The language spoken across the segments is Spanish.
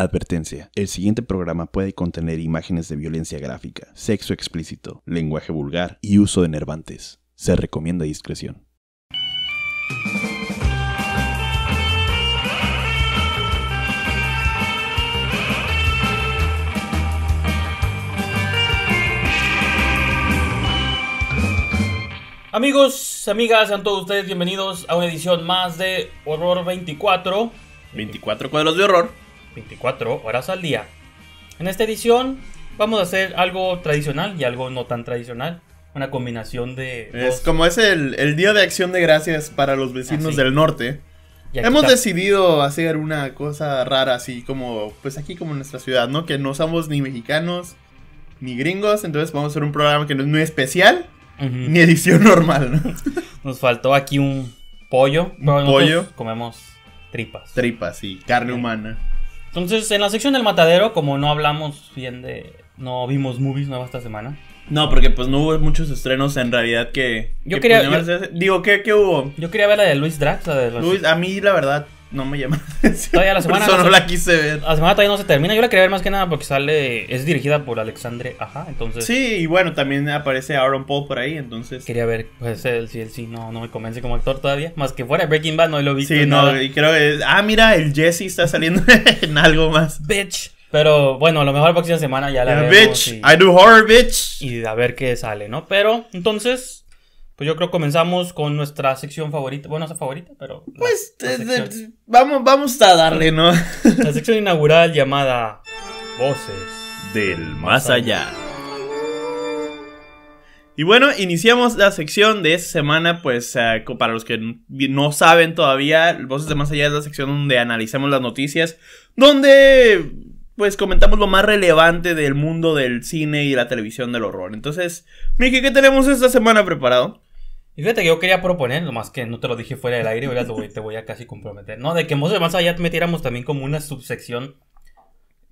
Advertencia. El siguiente programa puede contener imágenes de violencia gráfica, sexo explícito, lenguaje vulgar y uso de nervantes. Se recomienda discreción. Amigos, amigas, sean todos ustedes bienvenidos a una edición más de Horror 24. 24 cuadros de horror 24 horas al día. En esta edición vamos a hacer algo tradicional y algo no tan tradicional. Una combinación de... Es como es el, Día de Acción de Gracias para los vecinos ah, del norte. Hemos decidido hacer una cosa rara así como, pues aquí como en nuestra ciudad, ¿no? Que no somos ni mexicanos ni gringos, entonces vamos a hacer un programa que no es muy especial, ni edición normal, ¿no? Nos faltó aquí un pollo. Un pollo. Comemos tripas. Tripas, y carne humana. Entonces, en la sección del matadero, como no hablamos bien de. No vimos movies nuevas esta semana. No, porque pues no hubo muchos estrenos en realidad que. Yo quería. digo, ¿qué, hubo? Yo quería ver la de Luis Drax, la de Luis, a mí la verdad no me llama Todavía la semana. no, se, la quise ver. La semana todavía no se termina. Yo la quería ver más que nada porque sale. Es dirigida por Alexandre Ajá, entonces. Sí, y bueno, también aparece Aaron Paul por ahí, entonces. Quería ver, pues él sí, él sí, no, no me convence como actor todavía. Más que fuera Breaking Bad, no lo vi Sí, no, y creo que. Ah, mira, el Jesse está saliendo en algo más. Bitch. Pero bueno, a lo mejor la próxima semana ya la Bitch, I do horror, bitch. Y a ver qué sale, ¿no? Pero entonces, pues yo creo que comenzamos con nuestra sección favorita. Bueno, no favorita, pero. Pues eh, vamos, vamos a darle, ¿no? La sección inaugural llamada Voces del Más, allá. Y bueno, iniciamos la sección de esta semana, pues eh, para los que no saben todavía, Voces del Más Allá es la sección donde analizamos las noticias, donde pues comentamos lo más relevante del mundo del cine y la televisión del horror. Entonces, Miki, ¿qué tenemos esta semana preparado? Y fíjate que yo quería proponer, lo más que no te lo dije fuera del aire, ahora te voy a casi comprometer. No, de que en más allá metiéramos también como una subsección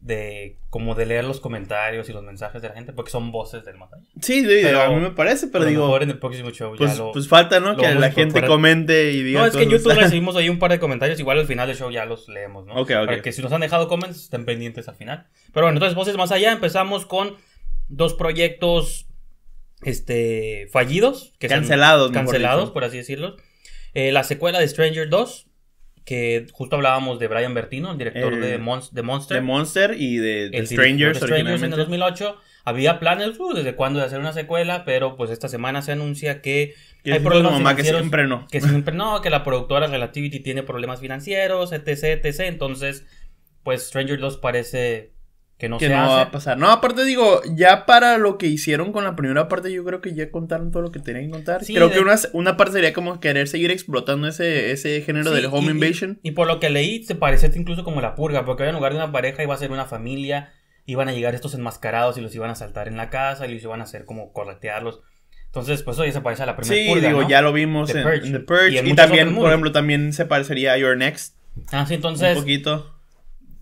de como de leer los comentarios y los mensajes de la gente, porque son voces del más Sí, a mí me parece, pero digo. Mejor en el próximo show pues, ya lo, pues falta, ¿no? Que la gente comente y diga. No, es que en YouTube recibimos ahí un par de comentarios, igual al final del show ya los leemos, ¿no? Ok, ok. Para que si nos han dejado comments, estén pendientes al final. Pero bueno, entonces voces más allá, empezamos con dos proyectos este, fallidos. Que cancelados. Cancelados, por así decirlo. Eh, la secuela de Stranger 2, que justo hablábamos de Brian Bertino, el director de, Monster. Monster y de, Strangers. en el 2008. Había planes uh, desde cuándo de hacer una secuela, pero pues esta semana se anuncia que hay problemas que siempre no. Que siempre no, que la productora Relativity tiene problemas financieros, etc, etc. Entonces, pues Stranger 2 parece que no, se va a pasar. No, aparte digo, ya para lo que hicieron con la primera parte, yo creo que ya contaron todo lo que tenían que contar. creo que una, una parte sería como querer seguir explotando ese, ese género del home invasion. Y, por lo que leí, se parece incluso como la purga, porque en lugar de una pareja iba a ser una familia, iban a llegar estos enmascarados y los iban a saltar en la casa y los iban a hacer como corretearlos. Entonces, pues ya se parece a la primera sí, digo, ya lo vimos en, The Purge. Y, y también, por ejemplo, también se parecería a Your Next. Ah, sí, entonces. Un poquito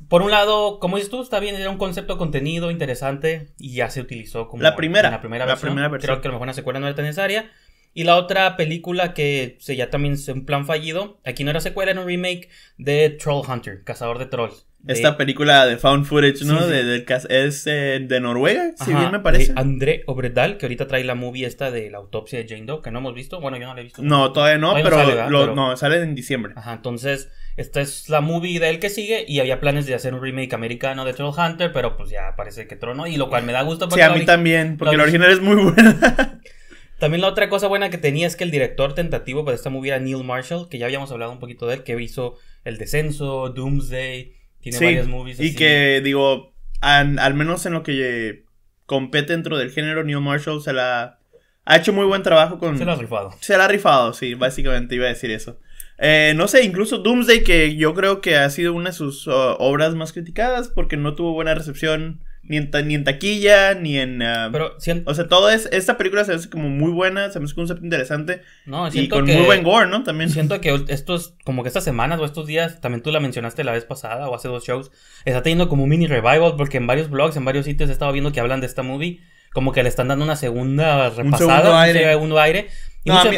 por un lado, como dices tú, está bien, era un concepto contenido interesante y ya se utilizó como la primera, la primera, versión. primera Creo que a lo mejor una secuela no era tan necesaria. Y la otra película que se, ya también es un plan fallido, aquí no era secuela, era un remake de Troll Hunter, Cazador de Trolls. Esta película de found footage, ¿no? es eh, de Noruega, si bien me parece. André Obredal, que ahorita trae la movie esta de la autopsia de Jane Doe, que no hemos visto. Bueno, yo no la he visto. No, todavía no, pero, sale, en diciembre. Ajá, entonces esta es la movie de él que sigue y había planes de hacer un remake americano de Troll Hunter, pero pues ya parece que trono y lo cual me da gusto. Porque sí, a mí también, porque el original es muy buena. También la otra cosa buena que tenía es que el director tentativo para esta movie era Neil Marshall, que ya habíamos hablado un poquito de él, que hizo El Descenso, Doomsday, tiene sí, Y que, digo, al menos en lo que compete dentro del género, Neil Marshall se la ha hecho muy buen trabajo con. Se la ha rifado. Se la ha rifado, sí, básicamente iba a decir eso. Eh, no sé, incluso Doomsday, que yo creo que ha sido una de sus obras más criticadas porque no tuvo buena recepción ni en, ni en taquilla, ni en... Ah, pero siento... O sea, todo es... Esta película se hace como muy buena, se me hace un concepto interesante. No, siento y con muy buen gore, ¿no? También. Siento que estos, como que estas semanas o estos días, también tú la mencionaste la vez pasada o hace dos shows, está teniendo como un mini revival porque en varios blogs, en varios sitios he estado viendo que hablan de esta movie, como que le están dando una segunda repasada, un segundo aire.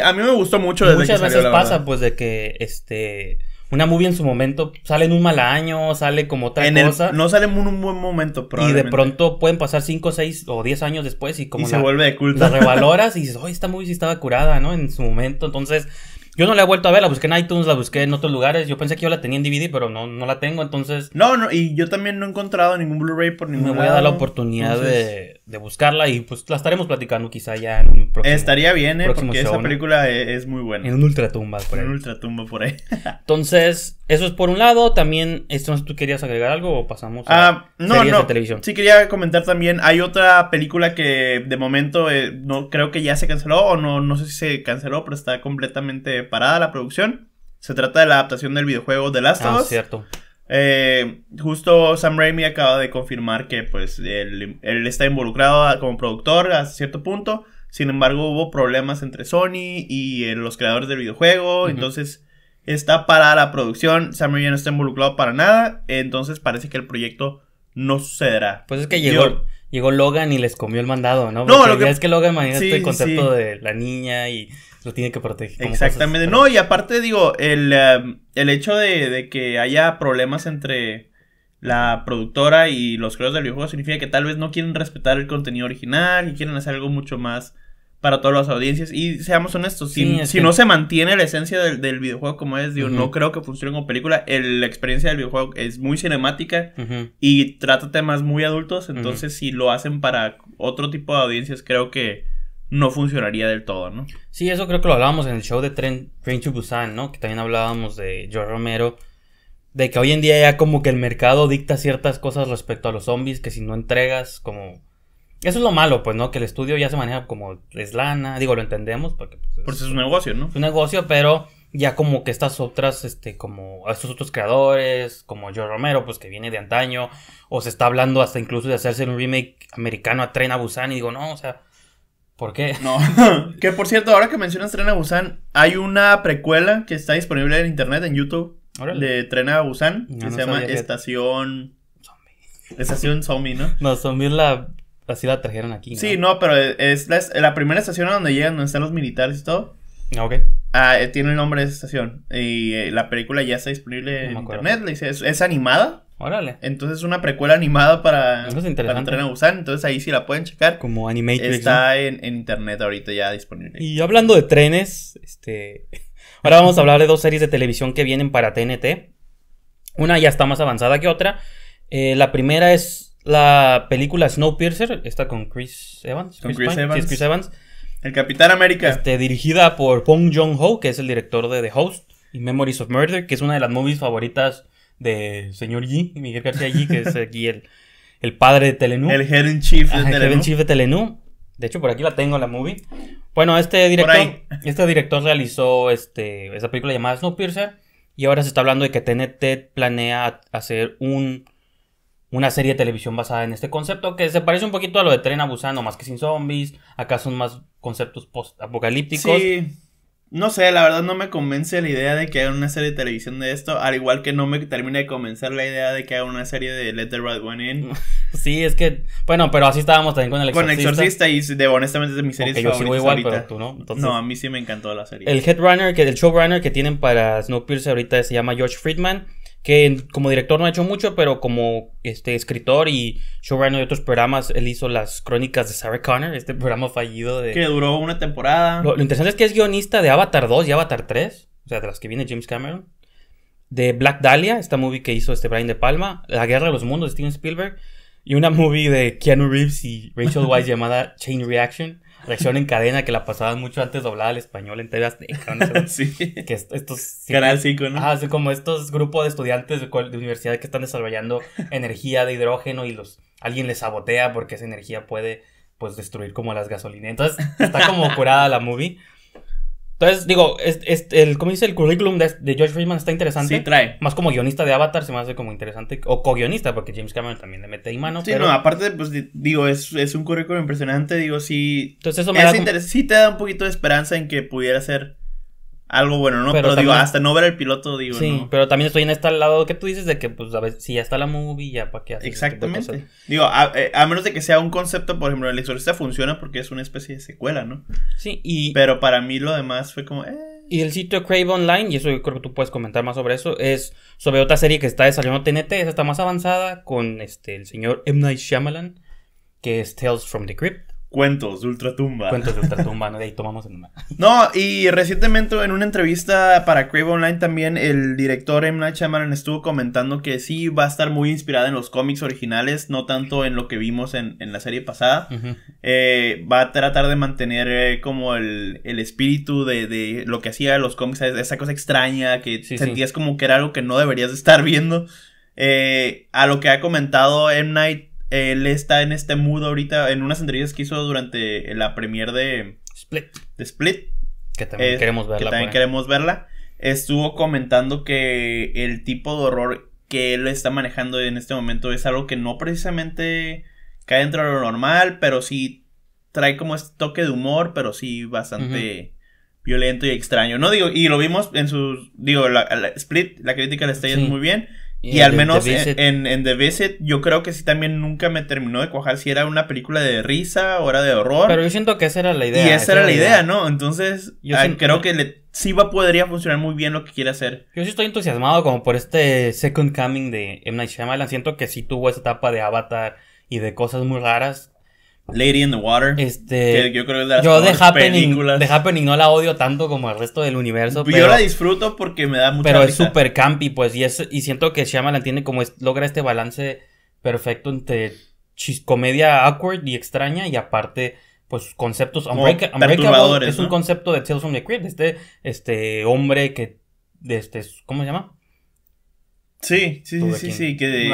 a, mí, me gustó mucho desde Muchas que salió, veces pasa, pues, de que, este una movie en su momento sale en un mal año, sale como tal cosa. no sale en un buen momento, pero Y de pronto pueden pasar 5, 6 o 10 años después y como. Y se vuelve de culto. La revaloras y dices, oye esta movie sí estaba curada, ¿no? En su momento. Entonces, yo no la he vuelto a ver, la busqué en iTunes, la busqué en otros lugares. Yo pensé que yo la tenía en DVD, pero no, la tengo, entonces. No, no, y yo también no he encontrado ningún Blu-ray por ningún Me voy a dar la oportunidad de de buscarla y pues la estaremos platicando quizá ya en un próximo Estaría bien, ¿eh? porque esa película e-, es muy buena. En un ultratumba por ahí. En un ultratumba por ahí. Entonces, eso es por un lado. También, esto, ¿tú querías agregar algo o pasamos a ah, no, televisión? Sí, quería comentar también, hay otra película que de momento eh, no creo que ya se canceló o no, no sé si se canceló, pero está completamente parada la producción. Se trata de la adaptación del videojuego The Last ah, of Us. Ah, cierto. Eh, justo Sam Raimi acaba de confirmar que pues él, está involucrado como productor a cierto punto. Sin embargo, hubo problemas entre Sony y eh, los creadores del videojuego. Entonces, está para la producción. Sam Raimi no está involucrado para nada. Entonces, parece que el proyecto no sucederá. Pues es que llegó llegó Logan y les comió el mandado, ¿no? Porque no, que... es que Logan maneja este concepto de la niña y lo tiene que proteger. Exactamente. No, y aparte digo, em, el, hecho de, de, que haya problemas entre la productora y los creadores del videojuego significa que tal vez no quieren respetar el contenido original y quieren hacer algo mucho más para todas las audiencias. Y seamos honestos, si, no se mantiene la esencia del, videojuego como es, yo no creo que funcione como película. la experiencia del videojuego es muy cinemática y trata temas muy adultos. Entonces, si lo hacen para otro tipo de audiencias, creo que no funcionaría del todo, ¿no? Sí, eso creo que lo hablábamos en el show de Tren, Train to Busan, ¿no? Que también hablábamos de George Romero. De que hoy en día ya como que el mercado dicta ciertas cosas respecto a los zombies, que si no entregas como eso es lo malo, pues, ¿no? Que el estudio ya se maneja como es lana, digo, lo entendemos porque... Pues, porque es, un negocio, ¿no? Es un negocio, pero ya como que estas otras, este, como estos otros creadores, como Joe Romero, pues que viene de antaño, o se está hablando hasta incluso de hacerse un remake americano a trena a Busan, y digo, no, o sea, ¿por qué? No, que por cierto, ahora que mencionas Tren a Busan, hay una precuela que está disponible en internet, en YouTube, de Tren a Busan, que se llama Estación... Zombie. Estación Zombie, ¿no? No, Zombie es la así la trajeron aquí. Sí, no, pero es la, primera estación a donde llegan, donde están los militares y todo. Ah, ok. Ah, eh, tiene el nombre de esa estación. Y eh, la película ya está disponible en internet. es, animada. Órale. Entonces es una precuela animada para, Eso es a Busan. Entonces ahí sí la pueden checar. Como animated Está en, internet ahorita ya disponible. Y hablando de trenes, este. Ahora vamos a hablar de dos series de televisión que vienen para TNT. Una ya está más avanzada que otra. Eh, la primera es la película Snowpiercer está con Chris Evans. Con Chris, Evans. El Capitán América. Este, dirigida por Bong jong ho que es el director de The Host y Memories of Murder, que es una de las movies favoritas de señor Yi. Miguel García Yi, que es aquí el, padre de Telenú. El head chief de, chief de Telenú. De hecho, por aquí la tengo la movie. Bueno, este director, este director realizó este, esa película llamada Snowpiercer y ahora se está hablando de que TNT planea hacer un una serie de televisión basada en este concepto que se parece un poquito a lo de Tren abusando más que sin zombies, acá son más conceptos post-apocalípticos. Sí. No sé, la verdad no me convence la idea de que haya una serie de televisión de esto, al igual que no me termina de convencer la idea de que haya una serie de Let the One In. sí, es que, bueno, pero así estábamos también con El Exorcista. Con El Exorcista y de, honestamente es de mis series yo sigo igual, pero tú no. no, a mí sí me encantó la serie. El headrunner, que, el showrunner que tienen para Snowpiercer ahorita se llama George Friedman que como director no ha hecho mucho, pero como este, escritor y showrunner de otros programas, él hizo las crónicas de Sarah Connor, este programa fallido de... Que duró una temporada. Lo, interesante es que es guionista de Avatar 2 y Avatar 3, o sea, de las que viene James Cameron. De Black Dahlia, esta movie que hizo este Brian De Palma. La Guerra de los Mundos de Steven Spielberg. Y una movie de Keanu Reeves y Rachel Weisz llamada Chain Reaction. Reacción en cadena que la pasaban mucho antes doblada al español en Que estos. Canal 5, ¿no? Ah, así como estos grupos de estudiantes de, de universidad que están desarrollando energía de hidrógeno y los alguien les sabotea porque esa energía puede pues destruir como las gasolinas. Entonces, está como curada la movie. Entonces, digo, es, el, ¿cómo dice? El currículum de, George Freeman está interesante. Sí, trae. Más como guionista de Avatar se me hace como interesante. O co-guionista, porque James Cameron también le mete y mano. Sí, no, aparte, pues, digo, es, un currículum impresionante. Digo, sí. Entonces, eso me da Sí te da un poquito de esperanza en que pudiera ser algo bueno, ¿no? Pero, digo, hasta no ver el piloto, digo, Sí, pero también estoy en este lado que tú dices de que, pues, a ver, si ya está la movie, ya para qué hacer. Este Exactamente. Digo, eh, a, menos de que sea un concepto, por ejemplo, El Exorcista funciona porque es una especie de secuela, ¿no? Sí, y. Pero para mí lo demás fue como, eh. Y el sitio Crave Online, y eso yo creo que tú puedes comentar más sobre eso, es sobre otra serie que está desarrollando TNT, esa está más avanzada, con este, el señor M. Night Shyamalan, que es Tales from the Crypt. Cuentos de Tumba. Cuentos de Ultratumba, ¿no? De ahí tomamos el nombre. No, y recientemente en una entrevista para Crave Online también el director M. Night Shyamalan estuvo comentando que sí va a estar muy inspirada en los cómics originales, no tanto en lo que vimos en, la serie pasada. Eh, va a tratar de mantener eh, como el, el espíritu de, lo que hacía los cómics, esa cosa extraña que sentías como que era algo que no deberías estar viendo. Eh, a lo que ha comentado M. Night él está en este mood ahorita, en unas entrevistas que hizo durante la premiere de Split. De Split. Que también queremos verla. Que también pues. queremos verla. Estuvo comentando que el tipo de horror que él está manejando en este momento es algo que no precisamente cae dentro de lo normal, pero sí trae como este toque de humor, pero sí bastante violento y extraño. No digo, y lo vimos en sus, digo, la, Split, la crítica le está yendo muy bien. Y, al menos en, en, The Visit, yo creo que sí también nunca me terminó de cuajar si era una película de risa o era de horror. Pero yo siento que esa era la idea. Y esa, era, la idea, ¿no? Entonces, yo ah, creo que le, sí va, podría funcionar muy bien lo que quiere hacer. Yo sí estoy entusiasmado como por este Second Coming de M. Night Shyamalan. Siento que sí tuvo esa etapa de Avatar y de cosas muy raras Lady in the Water. Este, yo creo que es de las yo Happening, no la odio tanto como el resto del universo. Yo la disfruto porque me da mucha Pero es súper campy, pues. Y, es, y siento que Shyamalan tiene como logra este balance perfecto entre comedia awkward y extraña y aparte pues conceptos es un concepto de Tales from the Crypt este este hombre que de este cómo se llama Sí, sí, sí, sí, que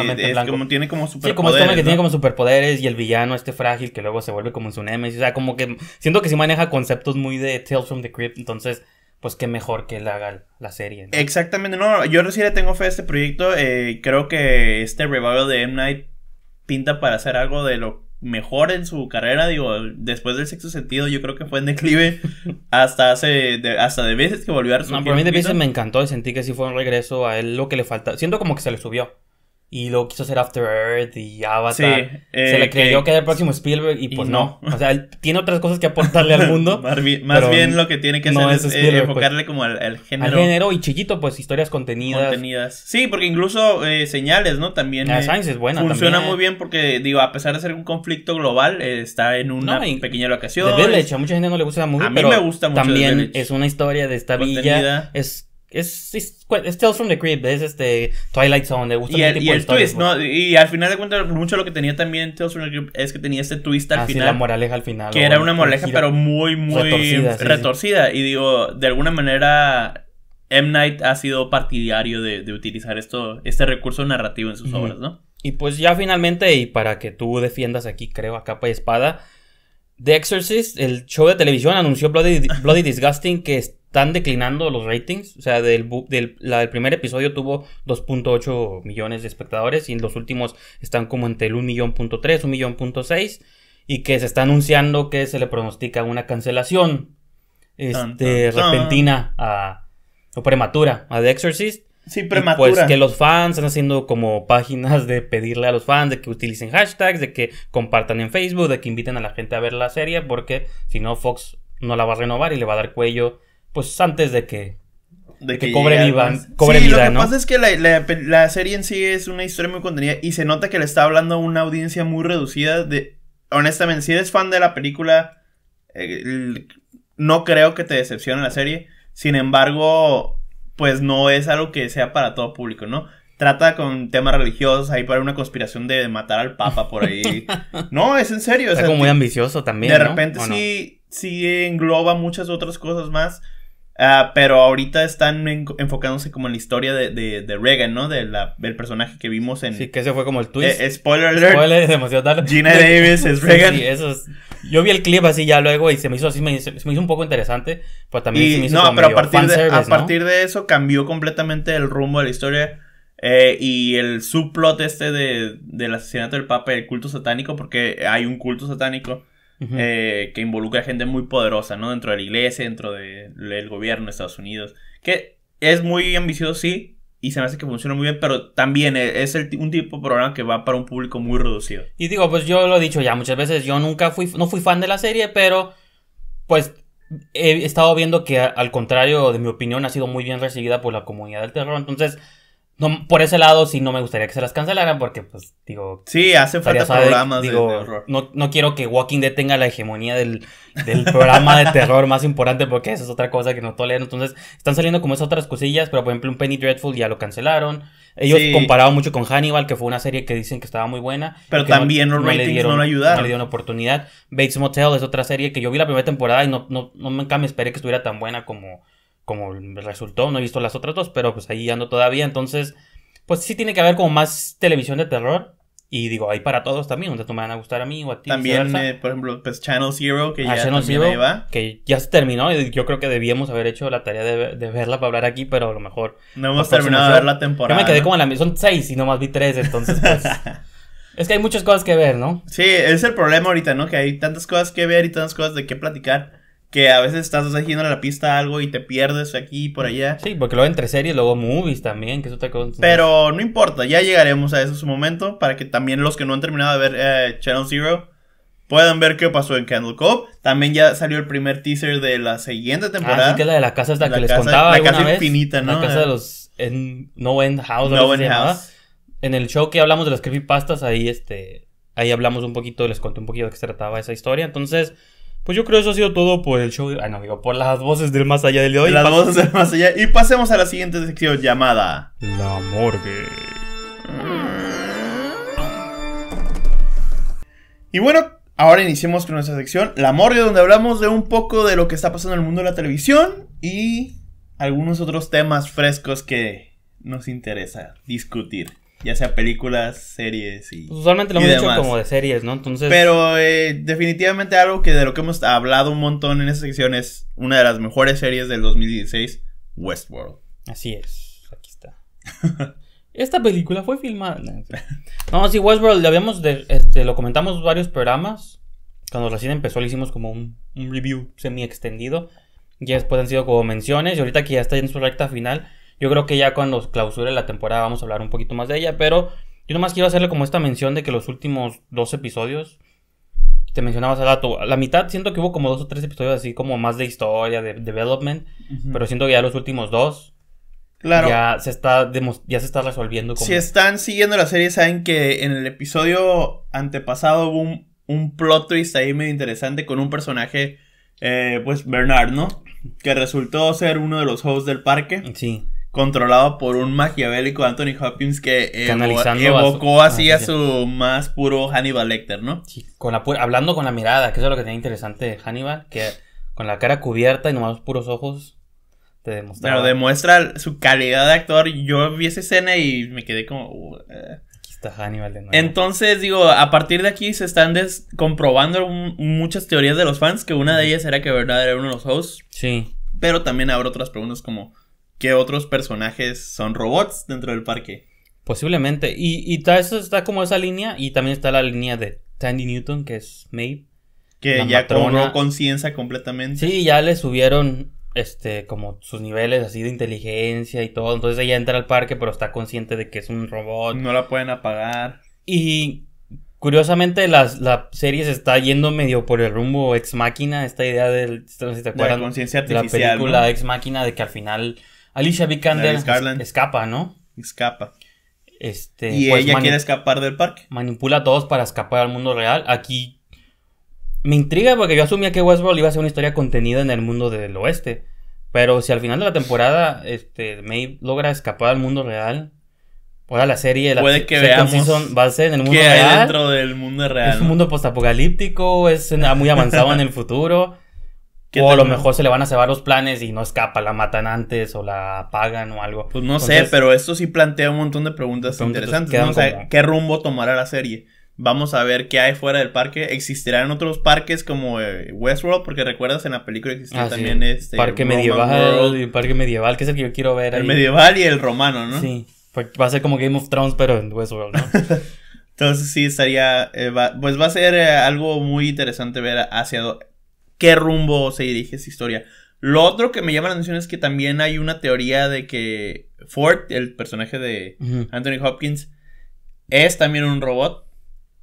tiene como superpoderes. Sí, como este tiene como superpoderes y el villano este frágil que luego se vuelve como su nemesis, O sea, como que siento que si maneja conceptos muy de Tales from the Crypt, entonces pues qué mejor que él haga la serie. ¿no? Exactamente, no, yo sí le tengo fe a este proyecto, eh, creo que este revival de M. Night pinta para hacer algo de lo mejor en su carrera, digo, después del sexto sentido, yo creo que fue en declive hasta hace, hasta de veces que volvió a resurgir. No, mí de veces me encantó sentí que sí fue un regreso a él lo que le falta. Siento como que se le subió y luego quiso hacer After Earth y Avatar. se le eh, creyó eh, que era el próximo Spielberg y pues no. O sea, tiene otras cosas que aportarle al mundo. más, bien, lo que tiene que hacer es, eh, pues, enfocarle como al, género. Al género y chiquito, pues historias contenidas. Contenidas. Sí, porque incluso señales, ¿no? También. Ah, Science es buena. Funciona muy bien porque, digo, a pesar de ser un conflicto global, está en una pequeña locación. a mucha gente no le gusta la música. A mí me gusta mucho. También es una historia de esta vida, villa. Es es, es, Tales from the Crypt, es este Twilight Zone, le y, el, y el twist, ¿no? Y al final de cuentas, mucho lo que tenía también Tales from the Crypt es que tenía este twist al ah, final. la moraleja al final. Que era una moraleja, pero muy, muy retorcida. Y digo, de alguna manera, M. Night ha sido partidario de, utilizar esto, este recurso narrativo en sus obras, ¿no? Y pues ya finalmente, y para que tú defiendas aquí, creo, a capa y espada, The Exorcist, el show de televisión, anunció Bloody, Disgusting que están declinando los ratings. O sea, del, del primer episodio tuvo 2.8 millones de espectadores y en los últimos están como entre el 1.3, millón 1.6. millón y que se está anunciando que se le pronostica una cancelación este, repentina a, o prematura a The Exorcist. Sí, pues, prematura. pues que los fans están haciendo como páginas de pedirle a los fans de que utilicen hashtags, de que compartan en Facebook, de que inviten a la gente a ver la serie, porque si no Fox no la va a renovar y le va a dar cuello pues antes de que de que, cobren cobre sí, lo que pasa es que la, serie en sí es una historia muy contenida y se nota que le está hablando a una audiencia muy reducida de... Honestamente, si eres fan de la película, eh, no creo que te decepcione la serie. Sin embargo, pues no es algo que sea para todo público, ¿no? Trata con temas religiosos, ahí para una conspiración de matar al papa por ahí. no, es en serio. Es muy ambicioso también. De repente sí, sí engloba muchas otras cosas más Ah, pero ahorita están enfocándose como en la historia de, de, Reagan, ¿no? De la, del personaje que vimos en... Sí, que ese fue como el twist. Eh, spoiler alert. Spoiler, demasiado Gina Davis es Reagan. eso Yo vi el clip así ya luego y se me hizo así, me, se me hizo un poco interesante, pues también se me hizo No, pero a partir, de, a partir de eso cambió completamente el rumbo de la historia eh, y el subplot este de, del asesinato del Papa, el culto satánico, porque hay un culto satánico eh, que involucra gente muy poderosa, ¿no? Dentro de la iglesia, dentro del gobierno de Estados Unidos. Que es muy ambicioso, sí, y se me hace que funciona muy bien, pero también e, es un tipo de programa que va para un público muy reducido. Y digo, pues yo lo he dicho ya muchas veces, yo nunca fui, no fui fan de la serie, pero pues he estado viendo que al contrario de mi opinión ha sido muy bien recibida por la comunidad del terror, entonces... No, por ese lado sí no me gustaría que se las cancelaran porque, pues, digo... Sí, hacen falta programas de, digo, terror. No, quiero que Walking Dead tenga la hegemonía del, programa de terror más importante porque esa es otra cosa que no toleran. Entonces, están saliendo como esas otras cosillas, pero por ejemplo, un Penny Dreadful ya lo cancelaron. Ellos comparado comparaban mucho con Hannibal, que fue una serie que dicen que estaba muy buena. Pero también no, los ratings dieron, no ayudaron. le dieron oportunidad. Bates Motel es otra serie que yo vi la primera temporada y no, nunca me esperé que estuviera tan buena como como resultó, no he visto las otras dos, pero pues ahí ando todavía, entonces, pues sí tiene que haber como más televisión de terror. Y digo, hay para todos también, donde tú me van a gustar a mí o a ti. También, eh, por ejemplo, pues Channel Zero, que ah, ya Channel Zero, Que ya se terminó y yo creo que debíamos haber hecho la tarea de, verla para hablar aquí, pero a lo mejor... No hemos terminado de ver la temporada. Yo me quedé como en la... Son seis y más vi tres, entonces pues... es que hay muchas cosas que ver, ¿no? Sí, es el problema ahorita, ¿no? Que hay tantas cosas que ver y tantas cosas de qué platicar que a veces estás haciendo la pista algo y te pierdes aquí y por allá. Sí, porque luego entre series, luego movies también, que eso te Pero no importa, ya llegaremos a eso su momento para que también los que no han terminado de ver eh, Channel Zero puedan ver qué pasó en Candle Cove. También ya salió el primer teaser de la siguiente temporada. Ah, sí, que la de la casa hasta que les contaba. La casa vez, infinita, ¿no? La casa de los No End House. No End House. En el show que hablamos de las creepypastas, ahí este. Ahí hablamos un poquito, les conté un poquito de qué se trataba esa historia. Entonces, pues yo creo que eso ha sido todo por el show. ah no, digo, por las voces del más allá del día de hoy. Las voces del más allá. Y pasemos a la siguiente sección llamada. La morgue. Y bueno, ahora iniciemos con nuestra sección, la morgue, donde hablamos de un poco de lo que está pasando en el mundo de la televisión y algunos otros temas frescos que nos interesa discutir ya sea películas, series y. Pues, usualmente lo hemos hecho como de series, ¿no? Entonces. Pero eh, definitivamente algo que de lo que hemos hablado un montón en esta sección es una de las mejores series del 2016, Westworld. Así es, aquí está. Esta película fue filmada. No, sí, Westworld, lo habíamos este, lo comentamos varios programas. Cuando recién empezó le hicimos como un, un review semi extendido. Ya después han sido como menciones. Y ahorita que ya está en su recta final yo creo que ya cuando clausure la temporada vamos a hablar un poquito más de ella, pero yo nomás quiero hacerle como esta mención de que los últimos dos episodios, te mencionabas a dato, la mitad siento que hubo como dos o tres episodios así como más de historia, de development, pero siento que ya los últimos dos Claro. Ya se está, ya se está resolviendo. Como... Si están siguiendo la serie, saben que en el episodio antepasado hubo un, plot twist ahí medio interesante con un personaje, eh, pues Bernard, ¿no? Que resultó ser uno de los hosts del parque. Sí controlado por un maquiavélico Anthony Hopkins que evocó ah, así a su más puro Hannibal Lecter, ¿no? Sí, hablando con la mirada, que eso es lo que tenía interesante de Hannibal, que con la cara cubierta y nomás puros ojos te demuestra. Pero demuestra su calidad de actor. Yo vi esa escena y me quedé como... Uh, eh". aquí está Hannibal de nuevo. Entonces, digo, a partir de aquí se están comprobando muchas teorías de los fans, que una de ellas era que verdad era uno de los hosts. Sí. Pero también habrá otras preguntas como, qué otros personajes son robots dentro del parque. Posiblemente. Y, y está, eso está como esa línea. Y también está la línea de Tandy Newton, que es Maeve. Que ya cobró conciencia completamente. Sí, ya le subieron este como sus niveles así de inteligencia y todo. Entonces ella entra al parque, pero está consciente de que es un robot. No la pueden apagar. Y curiosamente la serie se está yendo medio por el rumbo ex máquina, esta idea del, la, conciencia artificial, la película ex máquina de que al final Alicia Vikander escapa, ¿no? Escapa. Este, y pues ella quiere escapar del parque. Manipula a todos para escapar al mundo real. Aquí me intriga porque yo asumía que Westworld iba a ser una historia contenida en el mundo del oeste. Pero si al final de la temporada este, logra escapar al mundo real, O la serie, Puede que veamos va a ser en el mundo dentro del mundo real. Es un mundo postapocalíptico, es muy avanzado en el futuro. O a lo mejor se le van a cebar los planes y no escapa, la matan antes o la apagan o algo. Pues no sé, pero esto sí plantea un montón de preguntas, interesantes. O ¿qué rumbo tomará la serie? Vamos a ver qué hay fuera del parque. ¿Existirán otros parques como eh, Westworld? Porque recuerdas en la película existía ah, también este. Parque medieval, parque medieval, que es el que yo quiero ver. El medieval y el romano, ¿no? Sí. Pues va a ser como Game of Thrones, pero en Westworld, ¿no? Entonces sí estaría, eh, pues va a ser eh, algo muy interesante ver hacia qué rumbo se dirige esa historia. Lo otro que me llama la atención es que también hay una teoría de que Ford, el personaje de Anthony Hopkins, es también un robot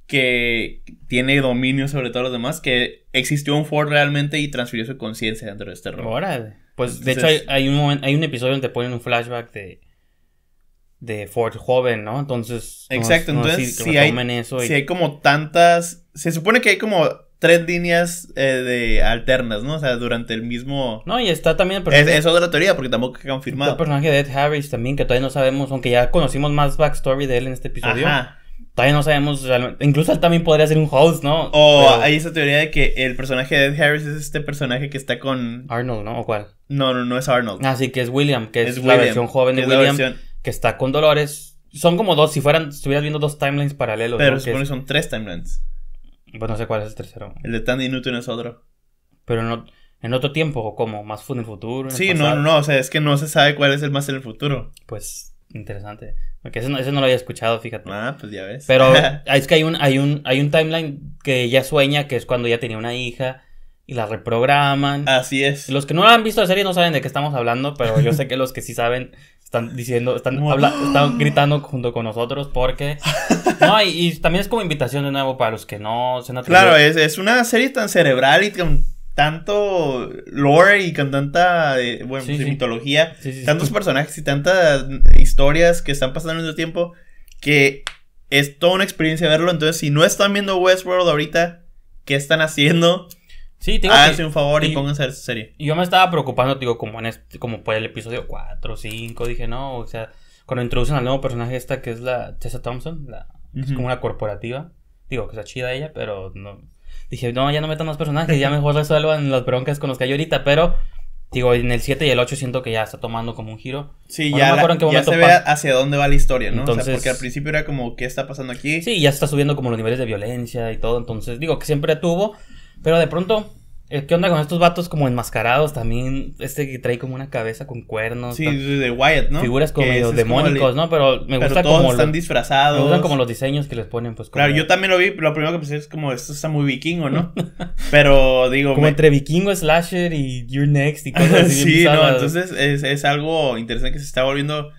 que tiene dominio sobre todos los demás, que existió un Ford realmente y transfirió su conciencia dentro de este robot. Pues de hecho hay, un episodio donde ponen un flashback de de Ford joven, ¿no? Entonces. Exacto, entonces si hay como tantas. Se supone que hay como tres líneas eh, de alternas, ¿no? O sea, durante el mismo... No, y está también el personaje... Es, otra teoría, porque tampoco ha confirmado. el personaje de Ed Harris también, que todavía no sabemos, aunque ya conocimos más backstory de él en este episodio. Ajá. Todavía no sabemos realmente... Incluso él también podría ser un host, ¿no? O hay esa teoría de que el personaje de Ed Harris es este personaje que está con... Arnold, ¿no? ¿O cuál? No, no, no es Arnold. Ah, sí, que es William, que es, la versión joven de William, que está con Dolores. Son como dos, si fueran, estuvieras viendo dos timelines paralelos. Pero supongo que son tres timelines. Pues no sé cuál es el tercero. El de Tandy Newton es otro. Pero no, en otro tiempo, ¿o cómo? ¿Más en el futuro? sí, no, no, o sea, es que no se sabe cuál es el más en el futuro. Pues interesante. Porque ese no, ese no lo había escuchado, fíjate. Ah, pues ya ves. Pero es que hay un, hay un, hay un timeline que ya sueña, que es cuando ya tenía una hija y la reprograman. Así es. Los que no han visto la serie no saben de qué estamos hablando, pero yo sé que los que sí saben están diciendo, están, gritando junto con nosotros porque... No, y, también es como invitación de nuevo para los que no se han Claro, es, una serie tan cerebral y con tanto lore y con tanta, eh, bueno, pues, mitología, tantos personajes y tantas historias que están pasando en el tiempo que es toda una experiencia verlo. Entonces, si no están viendo Westworld ahorita, ¿qué están haciendo? Sí, tengo Háganse ah, un favor y, y, pónganse a serie. Y yo me estaba preocupando, digo, como en este, como por el episodio 4, 5, dije, no, o sea, cuando introducen al nuevo personaje esta que es la Tessa Thompson, la, es como una corporativa, digo, que está chida ella, pero no, dije, no, ya no metan más personajes, ya mejor resuelvan las broncas con los que hay ahorita, pero Digo, en el 7 y el 8 siento que ya está tomando como un giro. Sí, ya, ya se ve hacia dónde va la historia, ¿no? Entonces, o sea, porque al principio era como, ¿qué está pasando aquí? Sí, ya está subiendo como los niveles de violencia y todo. Entonces, digo, que siempre tuvo, pero de pronto, eh, ¿qué onda con estos vatos como enmascarados también? Este que trae como una cabeza con cuernos. Sí, de Wyatt, ¿no? Figuras como demónicos, ¿no? Pero me Pero gusta todos como. están disfrazados. Me gustan como los diseños que les ponen, pues. Como... Claro, yo también lo vi. Lo primero que pensé es como, esto está muy vikingo, ¿no? Pero digo. Como entre vikingo, slasher y You're Next y cosas así. sí, no, entonces es, es algo interesante que se está volviendo